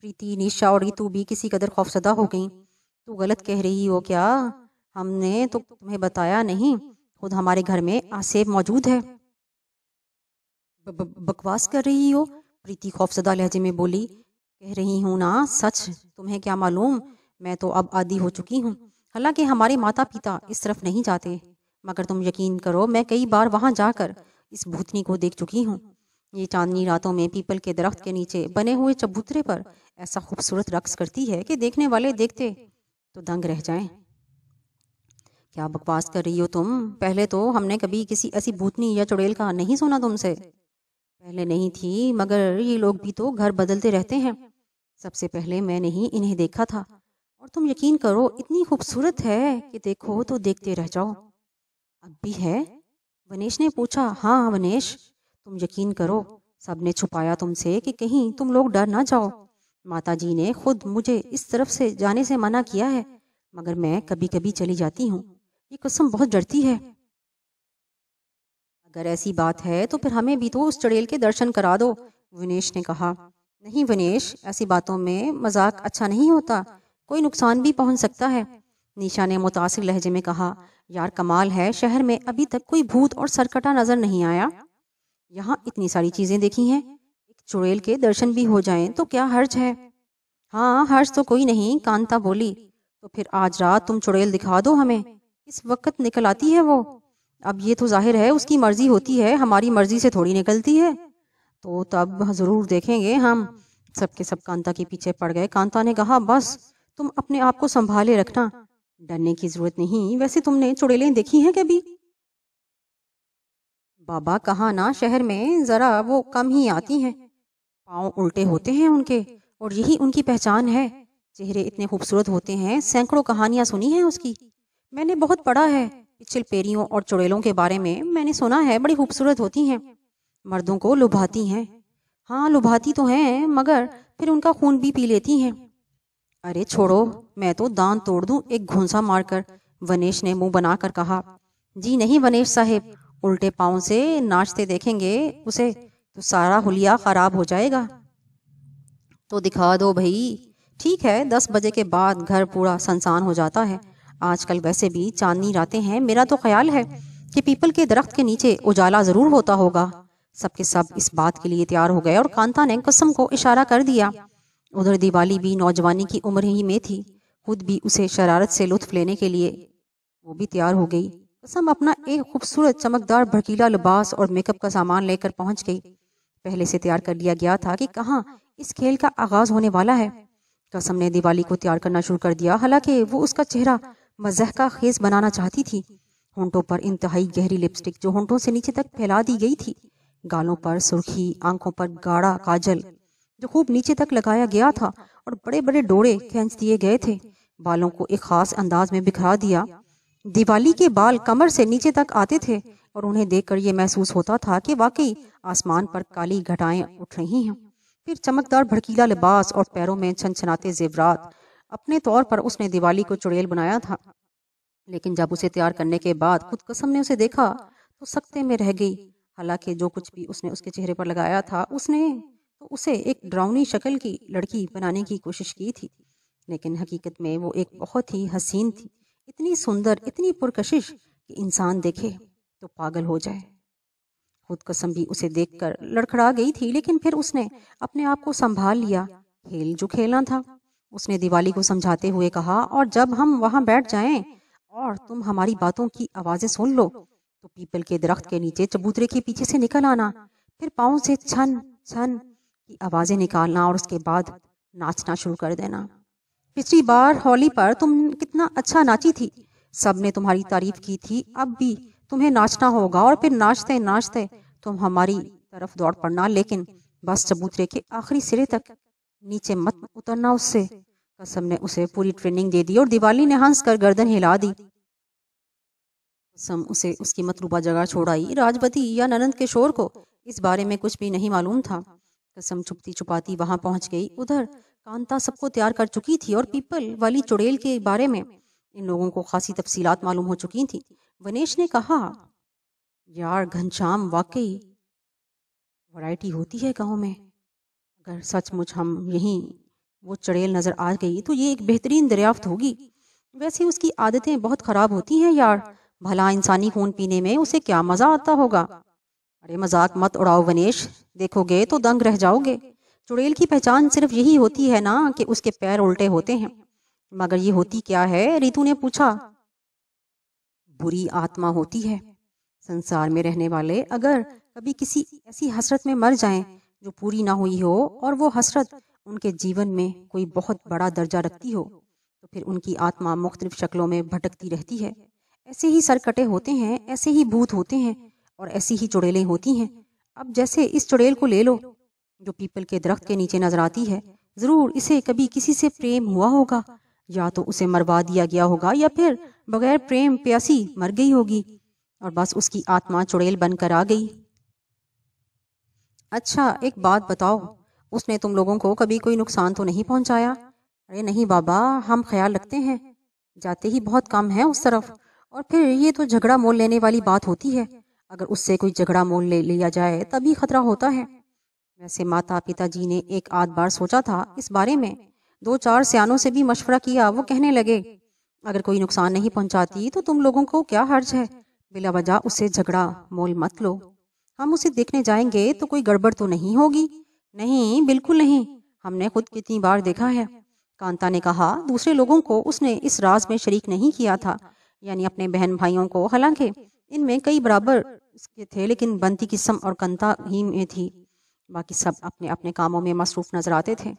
प्रीति निशा और तू भी किसी कदर खौफसदा हो गई तू गलत कह रही हो क्या हमने तो तुम्हें बताया नहीं खुद हमारे घर में आसेब मौजूद है बकवास कर रही हो प्रीति खौफसदा लहजे में बोली कह रही हूँ ना सच तुम्हें क्या मालूम मैं तो अब आदि हो चुकी हूँ हालांकि हमारे माता पिता इस तरफ नहीं जाते मगर तुम यकीन करो मैं कई बार वहाँ जाकर इस भूतनी को देख चुकी हूँ ये चांदनी रातों में पीपल के दरख्त के नीचे बने हुए चबूतरे पर ऐसा खूबसूरत रक्स करती है कि देखने वाले देखते तो दंग रह जाएं। क्या बकवास कर रही हो तुम पहले तो हमने कभी किसी ऐसी भूतनी या चुड़ैल का नहीं सुना तुमसे पहले नहीं थी मगर ये लोग भी तो घर बदलते रहते हैं सबसे पहले मैंने ही इन्हें देखा था और तुम यकीन करो इतनी खूबसूरत है कि देखो तो देखते रह जाओ अब भी है वनेश ने पूछा हाँ वनेश तुम यकीन करो सब ने छुपाया तुमसे कि कहीं तुम लोग डर ना जाओ माताजी ने खुद मुझे इस तरफ से जाने से मना किया है मगर मैं कभी कभी चली जाती हूँ ये कसम बहुत डरती है अगर ऐसी बात है तो फिर हमें भी तो उस चड़ेल के दर्शन करा दो विनेश ने कहा नहीं विनेश ऐसी बातों में मजाक अच्छा नहीं होता कोई नुकसान भी पहुंच सकता है निशा ने मुतासर लहजे में कहा यार कमाल है शहर में अभी तक कोई भूत और सरकटा नजर नहीं आया यहाँ इतनी सारी चीज़ें देखी हैं चुड़ैल के दर्शन भी हो जाएं तो क्या हर्ज है हाँ हर्ज तो कोई नहीं कांता बोली तो फिर आज रात तुम चुड़ैल दिखा दो हमें किस वक्त निकल आती है वो अब ये तो जाहिर है उसकी मर्जी होती है हमारी मर्जी से थोड़ी निकलती है तो तब ज़रूर देखेंगे हम सबके सब कांता के पीछे पड़ गए कांता ने कहा बस तुम अपने आप को संभाले रखना डरने की जरूरत नहीं वैसे तुमने चुड़ैलें देखी हैं कभी बाबा कहा ना शहर में ज़रा वो कम ही आती हैं पाँव उल्टे होते हैं उनके और यही उनकी पहचान है चेहरे इतने खूबसूरत होते हैं सैकड़ों कहानियाँ सुनी हैं उसकी मैंने बहुत पढ़ा है पिछल पेरियों और चुड़ैलों के बारे में मैंने सुना है बड़ी खूबसूरत होती हैं मर्दों को लुभाती हैं हाँ लुभाती तो हैं मगर फिर उनका खून भी पी लेती हैं अरे छोड़ो मैं तो दान तोड़ दूं एक घूंसा मारकर वनेश ने मुंह बनाकर कहा जी नहीं वनेश साहेब उल्टे पाँव से नाचते देखेंगे उसे तो सारा हुलिया ख़राब हो जाएगा तो दिखा दो भाई ठीक है दस बजे के बाद घर पूरा सनसान हो जाता है आजकल वैसे भी चांदनी रातें हैं मेरा तो ख्याल है कि पीपल के दरख्त के नीचे उजाला ज़रूर होता होगा सबके सब इस बात के लिए तैयार हो गए और कांता ने कसम को इशारा कर दिया उधर दिवाली भी नौजवानी की उम्र ही में थी खुद भी उसे शरारत से लुत्फ लेने के लिए वो भी तैयार हो गई कसम अपना एक खूबसूरत चमकदार भड़कीला लिबास और मेकअप का सामान लेकर पहुंच गई पहले से तैयार कर लिया गया था कि कहाँ इस खेल का आगाज होने वाला है कसम ने दिवाली को तैयार करना शुरू कर दिया हालांकि वो उसका चेहरा का खेज बनाना चाहती थी होंठों पर इंतहाई गहरी लिपस्टिक जो होंठों से नीचे तक फैला दी गई थी गालों पर सुर्खी आंखों पर गाढ़ा काजल जो खूब नीचे तक लगाया गया था और बड़े बड़े डोरे खेच दिए गए थे बालों को एक खास अंदाज में बिखरा दिया दिवाली के बाल कमर से नीचे तक आते थे और उन्हें देखकर यह महसूस होता था कि वाकई आसमान पर काली घटाएं उठ रही हैं फिर चमकदार भड़कीला लिबास और पैरों में छनछनाते जेवरात अपने तौर पर उसने दिवाली को चुड़ैल बनाया था लेकिन जब उसे तैयार करने के बाद खुद कसम ने उसे देखा तो सख्ते में रह गई हालांकि जो कुछ भी उसने उसके चेहरे पर लगाया था उसने तो उसे एक ड्राउनी शक्ल की लड़की बनाने की कोशिश की थी लेकिन हकीकत में वो एक बहुत ही हसीन थी इतनी सुंदर इतनी पुरकशिश कि इंसान देखे तो पागल हो जाए खुद कसम भी उसे देखकर लड़खड़ा गई थी लेकिन फिर उसने अपने आप को संभाल लिया खेल जो खेलना था उसने दिवाली को समझाते हुए कहा और जब हम वहां बैठ जाएं और तुम हमारी बातों की आवाजें सुन लो तो पीपल के दरख्त के नीचे चबूतरे के पीछे से निकल आना फिर पाओ से छन छन की आवाजें निकालना और उसके बाद नाचना शुरू कर देना पिछली बार होली पर तुम कितना अच्छा नाची थी सब ने तुम्हारी तारीफ की थी अब भी तुम्हें नाचना होगा और फिर नाचते नाचते तुम हमारी तरफ दौड़ पड़ना लेकिन बस चबूतरे के आखिरी सिरे तक नीचे मत उतरना उससे कसम ने उसे पूरी ट्रेनिंग दे दी और दिवाली ने हंस कर गर्दन हिला दी कसम उसे उसकी मतलूबा जगह छोड़ाई राजपति या ननंद किशोर को इस बारे में कुछ भी नहीं मालूम था कसम छुपती छुपाती वहां पहुंच गई उधर कांता सबको तैयार कर चुकी थी और पीपल वाली चुड़ैल के बारे में इन लोगों को खासी तफसीलात मालूम हो चुकी थी वनेश ने कहा यार घनश्याम वाकई वैरायटी होती है गाँव में अगर सचमुच हम यहीं वो चड़ेल नज़र आ गई तो ये एक बेहतरीन दरियाफ्त होगी वैसे उसकी आदतें बहुत ख़राब होती हैं यार भला इंसानी खून पीने में उसे क्या मज़ा आता होगा अरे मजाक मत उड़ाओ वनेश देखोगे तो दंग रह जाओगे चुड़ैल की पहचान सिर्फ यही होती है ना कि उसके पैर उल्टे होते हैं मगर ये होती क्या है रितु ने पूछा बुरी आत्मा होती है संसार में रहने वाले अगर कभी किसी ऐसी हसरत में मर जाएं जो पूरी ना हुई हो और वो हसरत उनके जीवन में कोई बहुत बड़ा दर्जा रखती हो तो फिर उनकी आत्मा मुख्तलिफ शक्लों में भटकती रहती है ऐसे ही सरकटे होते हैं ऐसे ही भूत होते हैं और ऐसी ही चुड़ैलें होती हैं अब जैसे इस चुड़ैल को ले लो जो पीपल के दरख्त के नीचे नजर आती है ज़रूर इसे कभी किसी से प्रेम हुआ होगा या तो उसे मरवा दिया गया होगा या फिर बगैर प्रेम प्यासी मर गई होगी और बस उसकी आत्मा चुड़ैल बनकर आ गई अच्छा एक बात बताओ उसने तुम लोगों को कभी कोई नुकसान तो नहीं पहुंचाया अरे नहीं बाबा हम ख्याल रखते हैं जाते ही बहुत कम है उस तरफ और फिर ये तो झगड़ा मोल लेने वाली बात होती है अगर उससे कोई झगड़ा मोल ले लिया जाए तभी खतरा होता है वैसे माता पिताजी ने एक आध बार सोचा था इस बारे में दो चार सियानों से भी मशवरा किया वो कहने लगे अगर कोई नुकसान नहीं पहुंचाती तो तुम लोगों को क्या हर्ज है बिला वजह उसे झगड़ा मोल मत लो हम उसे देखने जाएंगे तो कोई गड़बड़ तो नहीं होगी नहीं बिल्कुल नहीं हमने खुद कितनी बार देखा है कांता ने कहा दूसरे लोगों को उसने इस राज में शरीक नहीं किया था यानी अपने बहन भाइयों को हालांकि इनमें कई बराबर इसके थे लेकिन बनती किस्म और कंता ही में थी बाकी सब अपने अपने कामों में मसरूफ़ नज़र आते थे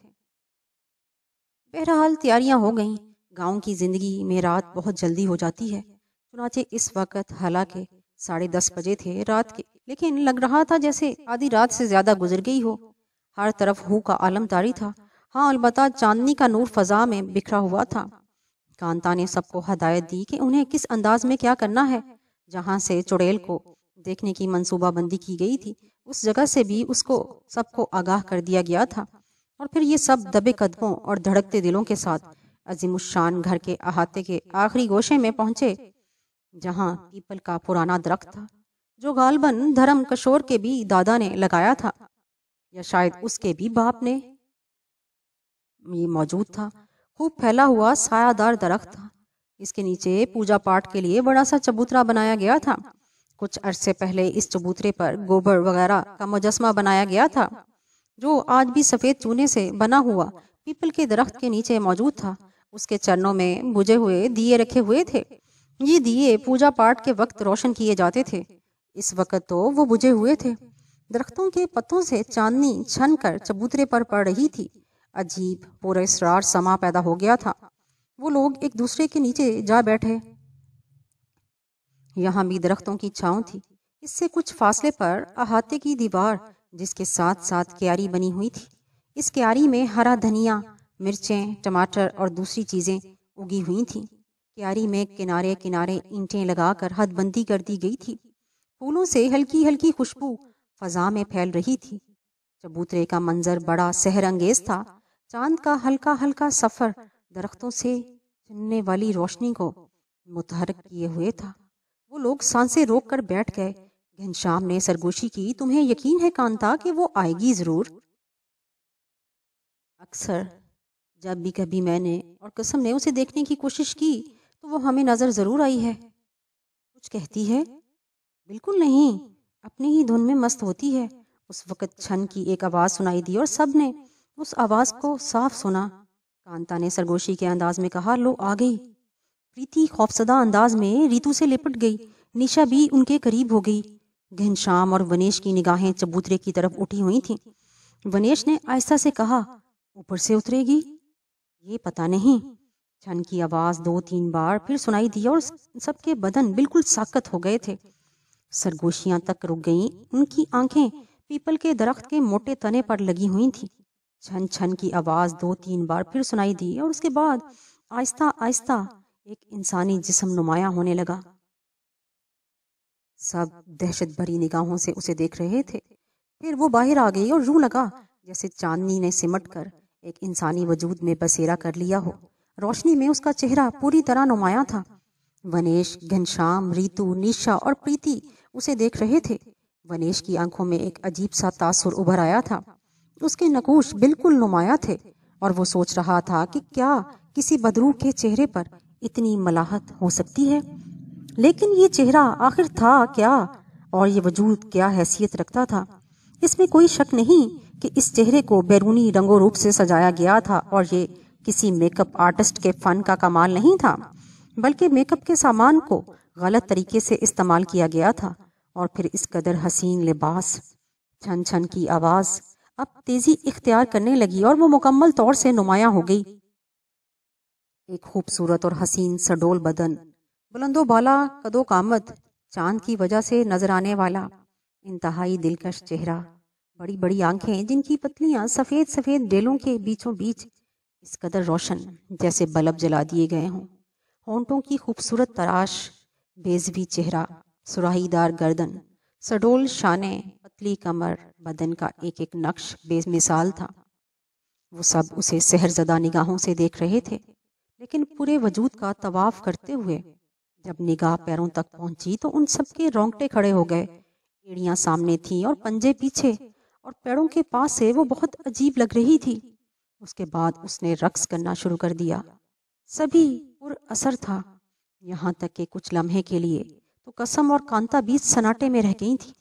बहरहाल तैयारियां हो गई गाँव की ज़िंदगी में रात बहुत जल्दी हो जाती है चुनाचे इस वक्त हालांकि साढ़े दस बजे थे रात के लेकिन लग रहा था जैसे आधी रात से ज़्यादा गुजर गई हो हर तरफ हु का आलम तारी था हाँ अलबत् चांदनी का नूर फजा में बिखरा हुआ था कांता ने सबको हदायत दी कि उन्हें किस अंदाज में क्या करना है जहाँ से चुड़ैल को देखने की मनसूबाबंदी की गई थी उस जगह से भी उसको सबको आगाह कर दिया गया था और फिर ये सब दबे कदमों और धड़कते दिलों के साथ अजीमुशान घर के अहाते के आखिरी गोशे में पहुंचे जहां पीपल का पुराना दरख्त था जो गालबन धर्म कशोर के भी दादा ने लगाया था या शायद उसके भी बाप ने ये मौजूद था खूब फैला हुआ सायादार दरख्त था इसके नीचे पूजा पाठ के लिए बड़ा सा चबूतरा बनाया गया था कुछ अरसे पहले इस चबूतरे पर गोबर वगैरह का मुजस्मा बनाया गया था जो आज भी सफ़ेद चूने से बना हुआ पीपल के दरख्त के नीचे मौजूद था उसके चरणों में बुझे हुए दिए रखे हुए थे ये दिए पूजा पाठ के वक्त रोशन किए जाते थे इस वक्त तो वो बुझे हुए थे दरख्तों के पत्तों से चांदनी छन कर चबूतरे पर पड़ रही थी अजीब पूरा इसरार समा पैदा हो गया था वो लोग एक दूसरे के नीचे जा बैठे यहाँ भी दरख्तों की छाँव थी इससे कुछ फासले पर अहाते की दीवार जिसके साथ साथ क्यारी बनी हुई थी इस क्यारी में हरा धनिया मिर्चें टमाटर और दूसरी चीज़ें उगी हुई थीं क्यारी में किनारे किनारे ईंटें लगाकर हदबंदी कर दी गई थी फूलों से हल्की हल्की खुशबू फजा में फैल रही थी चबूतरे का मंजर बड़ा सहरंगेज था चांद का हल्का हल्का सफ़र दरख्तों से चलने वाली रोशनी को मुतहरक किए हुए था वो लोग सांसें रोक कर बैठ गए घनश्याम ने सरगोशी की तुम्हें यकीन है कांता कि वो आएगी जरूर अक्सर जब भी कभी मैंने और कसम ने उसे देखने की कोशिश की तो वो हमें नजर जरूर आई है कुछ कहती है बिल्कुल नहीं अपनी ही धुन में मस्त होती है उस वक्त छन की एक आवाज सुनाई दी और सब ने उस आवाज को साफ सुना कांता ने सरगोशी के अंदाज में कहा लो आ गई प्रीति खौफसदा अंदाज में रितु से लिपट गई निशा भी उनके करीब हो गई घनश्याम और वनेश की निगाहें चबूतरे की तरफ उठी हुई थीं। वनेश ने आहिस्ता से कहा ऊपर से उतरेगी ये पता नहीं छन की आवाज दो तीन बार फिर सुनाई दी और सबके बदन बिल्कुल साकत हो गए थे सरगोशियां तक रुक गईं उनकी आंखें पीपल के दरख्त के मोटे तने पर लगी हुई थी छन छन की आवाज दो तीन बार फिर सुनाई दी और उसके बाद आहिस्ता आहिस्ता एक इंसानी जिसम नुमाया होने लगा सब दहशत भरी निगाहों से उसे देख रहे थे फिर वो बाहर आ गई और रू लगा जैसे चांदनी ने सिमट कर एक इंसानी वजूद में बसेरा कर लिया हो रोशनी में उसका चेहरा पूरी तरह नुमाया था वनेश घनश्याम रीतु निशा और प्रीति उसे देख रहे थे वनेश की आंखों में एक अजीब सा तासुर उभर आया था उसके नकूश बिल्कुल नुमाया थे और वो सोच रहा था कि क्या किसी बदरू के चेहरे पर इतनी मलाहत हो सकती है लेकिन ये चेहरा आखिर था क्या और ये वजूद क्या हैसियत रखता था इसमें कोई शक नहीं कि इस चेहरे को बैरूनी रंगो रूप से सजाया गया था और ये किसी मेकअप आर्टिस्ट के फन का कमाल नहीं था बल्कि मेकअप के सामान को गलत तरीके से इस्तेमाल किया गया था और फिर इस कदर हसीन लिबास छन छन की आवाज़ अब तेज़ी इख्तियार करने लगी और वो मुकम्मल तौर से नुमाया हो गई एक खूबसूरत और हसीन सडोल बदन बुलंदो बाला कदो कामत चांद की वजह से नजर आने वाला इंतहाई दिलकश चेहरा बड़ी बड़ी आंखें जिनकी पतलियां सफ़ेद सफ़ेद डेलों के बीचों बीच इस कदर रोशन जैसे बल्ब जला दिए गए हों होंटों की खूबसूरत तराश बेजबी चेहरा सुराहीदार गर्दन सडोल शाने पतली कमर बदन का एक एक नक्श बेमिसाल था वो सब उसे सहरजदा निगाहों से देख रहे थे लेकिन पूरे वजूद का तवाफ करते हुए जब निगाह पैरों तक पहुंची तो उन सबके रोंगटे खड़े हो गए एड़ियां सामने थीं और पंजे पीछे और पेड़ों के पास से वो बहुत अजीब लग रही थी उसके बाद उसने रक्स करना शुरू कर दिया सभी पुर असर था यहाँ तक के कुछ लम्हे के लिए तो कसम और कांता बीच सनाटे में रह गई थी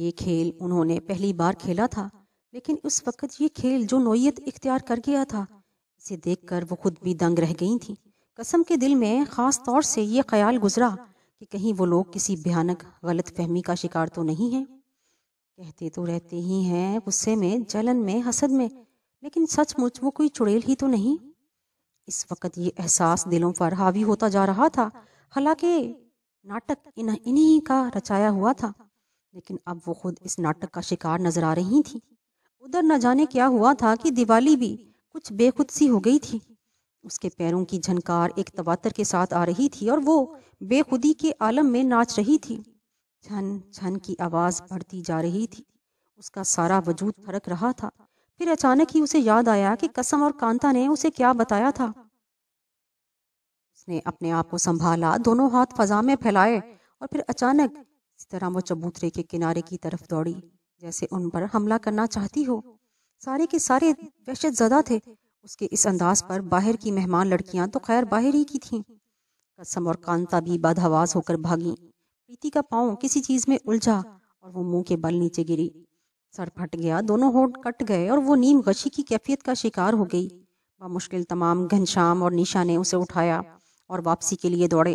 ये खेल उन्होंने पहली बार खेला था लेकिन उस वक्त ये खेल जो नोयत इख्तियार कर गया था इसे देखकर वो खुद भी दंग रह गई थी कसम के दिल में ख़ास तौर से ये ख्याल गुजरा कि कहीं वो लोग किसी भयानक गलत फहमी का शिकार तो नहीं है कहते तो रहते ही हैं गुस्से में जलन में हसद में लेकिन सचमुच वो कोई चुड़ैल ही तो नहीं इस वक्त ये एहसास दिलों पर हावी होता जा रहा था हालांकि नाटक इन्हीं का रचाया हुआ था लेकिन अब वो खुद इस नाटक का शिकार नजर आ रही थी उधर न जाने क्या हुआ था कि दिवाली भी कुछ बेखुद सी हो गई थी उसके पैरों की झनकार एक तवातर के साथ आ रही थी और वो बेखुदी के आलम में नाच रही थी झन झन की आवाज़ बढ़ती जा रही थी उसका सारा वजूद थरक रहा था फिर अचानक ही उसे याद आया कि कसम और कांता ने उसे क्या बताया था उसने अपने आप को संभाला दोनों हाथ फजा में फैलाए और फिर अचानक इस तरह वो चबूतरे के किनारे की तरफ दौड़ी जैसे उन पर हमला करना चाहती हो सारे के सारे दहशत ज़दा थे उसके इस अंदाज पर बाहर की मेहमान लड़कियां तो खैर बाहर ही की थीं कसम और कांता भी बदहवास होकर भागी प्रीति का पाँव किसी चीज़ में उलझा और वो मुंह के बल नीचे गिरी सर फट गया दोनों होठ कट गए और वो नीम गशी की कैफियत का शिकार हो गई मुश्किल तमाम घनश्याम और निशा ने उसे उठाया और वापसी के लिए दौड़े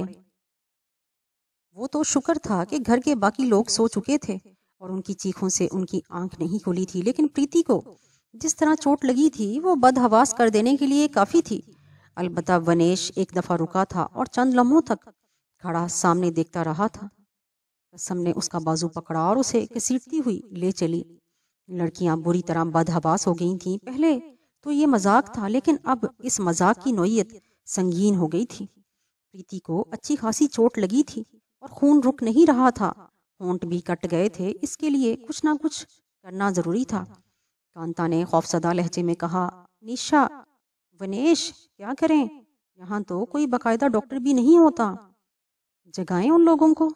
वो तो शुक्र था कि घर के बाकी लोग सो चुके थे और उनकी चीखों से उनकी आंख नहीं खुली थी लेकिन प्रीति को जिस तरह चोट लगी थी वो बदहवास कर देने के लिए काफ़ी थी अलबत् वनेश एक दफ़ा रुका था और चंद लम्हों तक खड़ा सामने देखता रहा था कसम ने उसका बाजू पकड़ा और उसे घसीटती हुई ले चली लड़कियां बुरी तरह बदहवास हो गई थीं पहले तो ये मजाक था लेकिन अब इस मजाक की नोयत संगीन हो गई थी प्रीति को अच्छी खासी चोट लगी थी और खून रुक नहीं रहा था होंट भी कट गए थे इसके लिए कुछ ना कुछ करना जरूरी था कांता ने खौफसदा लहजे में कहा निशा वनेश क्या करें यहाँ तो कोई बाकायदा डॉक्टर भी नहीं होता जगाएं उन लोगों को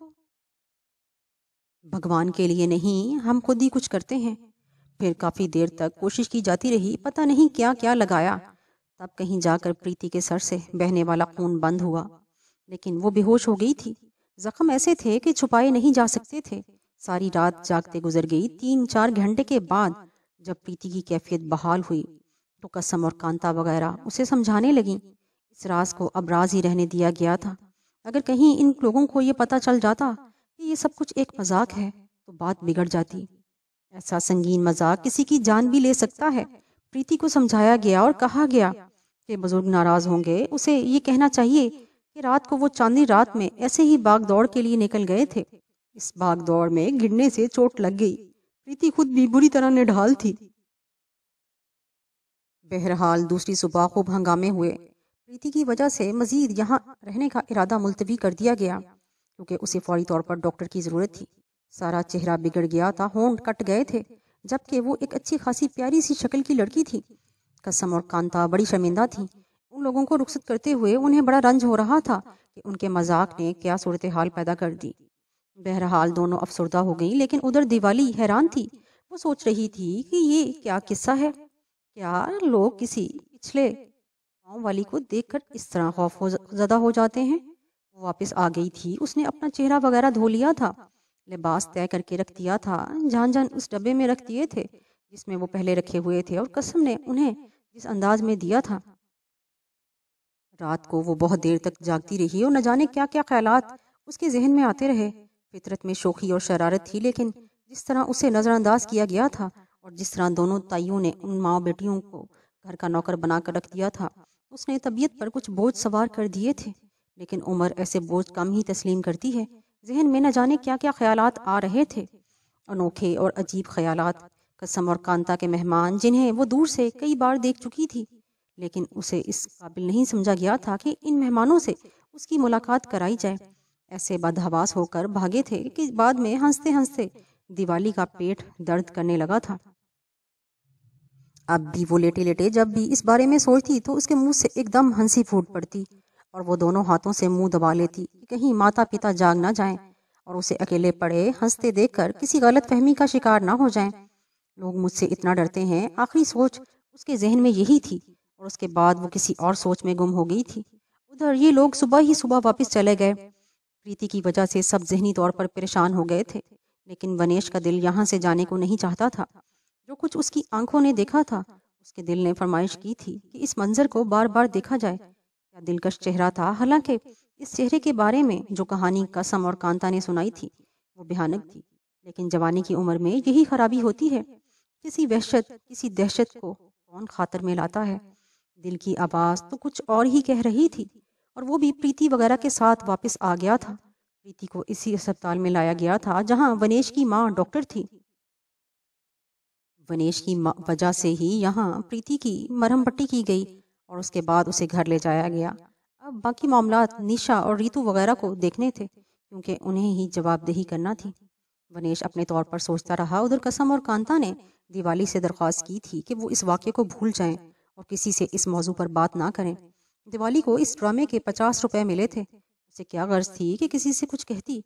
भगवान के लिए नहीं हम खुद ही कुछ करते हैं फिर काफी देर तक कोशिश की जाती रही पता नहीं क्या क्या लगाया तब कहीं जाकर प्रीति के सर से बहने वाला खून बंद हुआ लेकिन वो बेहोश हो गई थी जख्म ऐसे थे कि छुपाए नहीं जा सकते थे सारी रात जागते गुजर गई तीन चार घंटे के बाद जब प्रीति की कैफियत बहाल हुई तो कसम और कांता वगैरह उसे समझाने लगी इस राज को अब राज ही रहने दिया गया था अगर कहीं इन लोगों को ये पता चल जाता कि ये सब कुछ एक मजाक है तो बात बिगड़ जाती ऐसा संगीन मजाक किसी की जान भी ले सकता है प्रीति को समझाया गया और कहा गया कि बुजुर्ग नाराज होंगे उसे ये कहना चाहिए कि रात को वो चांदी रात में ऐसे ही बाग दौड़ के लिए निकल गए थे इस बाग दौड़ में गिरने से चोट लग गई प्रीति खुद भी बुरी तरह निढाल थी बहरहाल दूसरी सुबह खूब हंगामे हुए प्रीति की वजह से मजीद यहाँ रहने का इरादा मुलतवी कर दिया गया क्योंकि उसे फौरी तौर पर डॉक्टर की ज़रूरत थी सारा चेहरा बिगड़ गया था होंड कट गए थे जबकि वो एक अच्छी खासी प्यारी सी शक्ल की लड़की थी कसम और कांता बड़ी शर्मिंदा थी उन लोगों को रुखसत करते हुए उन्हें बड़ा रंज हो रहा था कि उनके मजाक ने क्या सूरत हाल पैदा कर दी बहरहाल दोनों अफसरदा हो गई लेकिन उधर दिवाली हैरान थी वो सोच रही थी कि ये क्या किस्सा है क्या लोग किसी पिछले गाँव वाली को देखकर इस तरह खौफ हो ज़दा हो जाते हैं वो वापस आ गई थी उसने अपना चेहरा वगैरह धो लिया था लिबास तय करके रख दिया था जान जान उस डब्बे में रख दिए थे जिसमें वो पहले रखे हुए थे और कसम ने उन्हें जिस अंदाज में दिया था रात को वो बहुत देर तक जागती रही और न जाने क्या क्या ख्याल उसके जहन में आते रहे फितरत में शोखी और शरारत थी लेकिन जिस तरह उसे नज़रअंदाज किया गया था और जिस तरह दोनों ताइयों ने उन माओ बेटियों को घर का नौकर बनाकर रख दिया था उसने तबीयत पर कुछ बोझ सवार कर दिए थे लेकिन उम्र ऐसे बोझ कम ही तस्लीम करती है जहन में न जाने क्या क्या ख्याल आ रहे थे अनोखे और अजीब ख्याल कसम और कांता के मेहमान जिन्हें वो दूर से कई बार देख चुकी थी लेकिन उसे इस काबिल नहीं समझा गया था कि इन मेहमानों से उसकी मुलाकात कराई जाए ऐसे बदहवास होकर भागे थे कि बाद में हंसते हंसते दिवाली का पेट दर्द करने लगा था अब भी वो लेटे लेटे जब भी इस बारे में सोचती तो उसके मुंह से एकदम हंसी फूट पड़ती और वो दोनों हाथों से मुंह दबा लेती कि कहीं माता पिता जाग ना जाएं और उसे अकेले पड़े हंसते देखकर किसी गलत फहमी का शिकार ना हो जाएं। लोग मुझसे इतना डरते हैं आखिरी सोच उसके जहन में यही थी और उसके बाद वो किसी और सोच में गुम हो गई थी उधर ये लोग सुबह ही सुबह वापस चले गए प्रीति की वजह से सब जहनी तौर पर परेशान हो गए थे लेकिन वनेश का दिल यहाँ से जाने को नहीं चाहता था जो कुछ उसकी आंखों ने देखा था उसके दिल ने फरमाइश की थी कि इस मंजर को बार बार देखा जाए क्या दिलकश चेहरा था हालांकि इस चेहरे के बारे में जो कहानी कसम और कांता ने सुनाई थी वो भयानक थी लेकिन जवानी की उम्र में यही खराबी होती है किसी वहशत किसी दहशत को कौन खातर में लाता है दिल की आवाज़ तो कुछ और ही कह रही थी और वो भी प्रीति वगैरह के साथ वापस आ गया था प्रीति को इसी अस्पताल में लाया गया था जहाँ वनेश की माँ डॉक्टर थी वनेश की वजह से ही यहाँ प्रीति की मरहम पट्टी की गई और उसके बाद उसे घर ले जाया गया अब बाकी मामला निशा और रीतु वगैरह को देखने थे क्योंकि उन्हें ही जवाबदेही करना थी वनेश अपने तौर पर सोचता रहा उधर कसम और कांता ने दिवाली से दरख्वास्त की थी कि वो इस वाक्य को भूल जाएं और किसी से इस मौजू पर बात ना करें दिवाली को इस ड्रामे के पचास रुपए मिले थे उसे क्या गर्ज थी कि किसी से कुछ कहती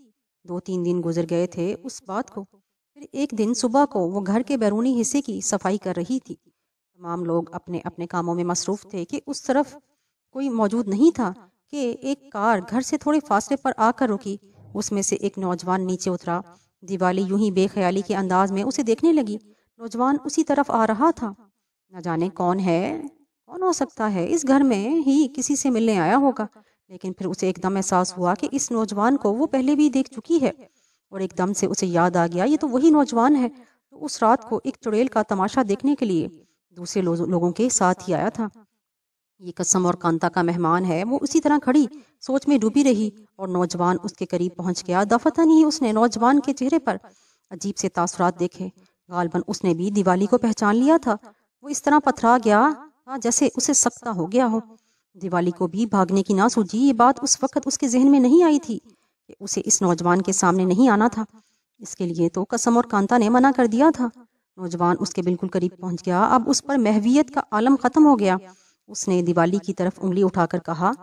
दो तीन दिन गुजर गए थे उस बात को फिर एक दिन सुबह को वो घर के बैरूनी हिस्से की सफाई कर रही थी तमाम लोग अपने अपने कामों में मसरूफ थे कि उस तरफ कोई मौजूद नहीं था कि एक कार घर से थोड़े फासले पर आकर रुकी उसमें से एक नौजवान नीचे उतरा दिवाली यूं ही बेख्याली के अंदाज में उसे देखने लगी नौजवान उसी तरफ आ रहा था न जाने कौन है कौन हो सकता है इस घर में ही किसी से मिलने आया होगा लेकिन फिर उसे एकदम एहसास हुआ कि इस नौजवान को वो पहले भी देख चुकी है और एकदम से उसे याद आ गया ये तो वही नौजवान है तो उस रात को एक चुड़ैल का तमाशा देखने के लिए दूसरे लो, लोगों के साथ ही आया था ये कसम और कांता का मेहमान है वो उसी तरह खड़ी सोच में डूबी रही और नौजवान उसके करीब पहुंच गया दफतन ही उसने नौजवान के चेहरे पर अजीब से तासरात देखे गालबन उसने भी दिवाली को पहचान लिया था वो इस तरह पथरा गया था हाँ, जैसे उसे सकता हो गया हो दिवाली को भी भागने की ना सूझी ये बात उस वक्त उसके जहन में नहीं आई थी कि उसे इस नौजवान के सामने नहीं आना था इसके लिए तो कसम और कांता ने मना कर दिया था नौजवान उसके बिल्कुल करीब पहुंच गया अब उस पर महवियत का आलम खत्म हो गया उसने दिवाली की तरफ उंगली उठाकर कहा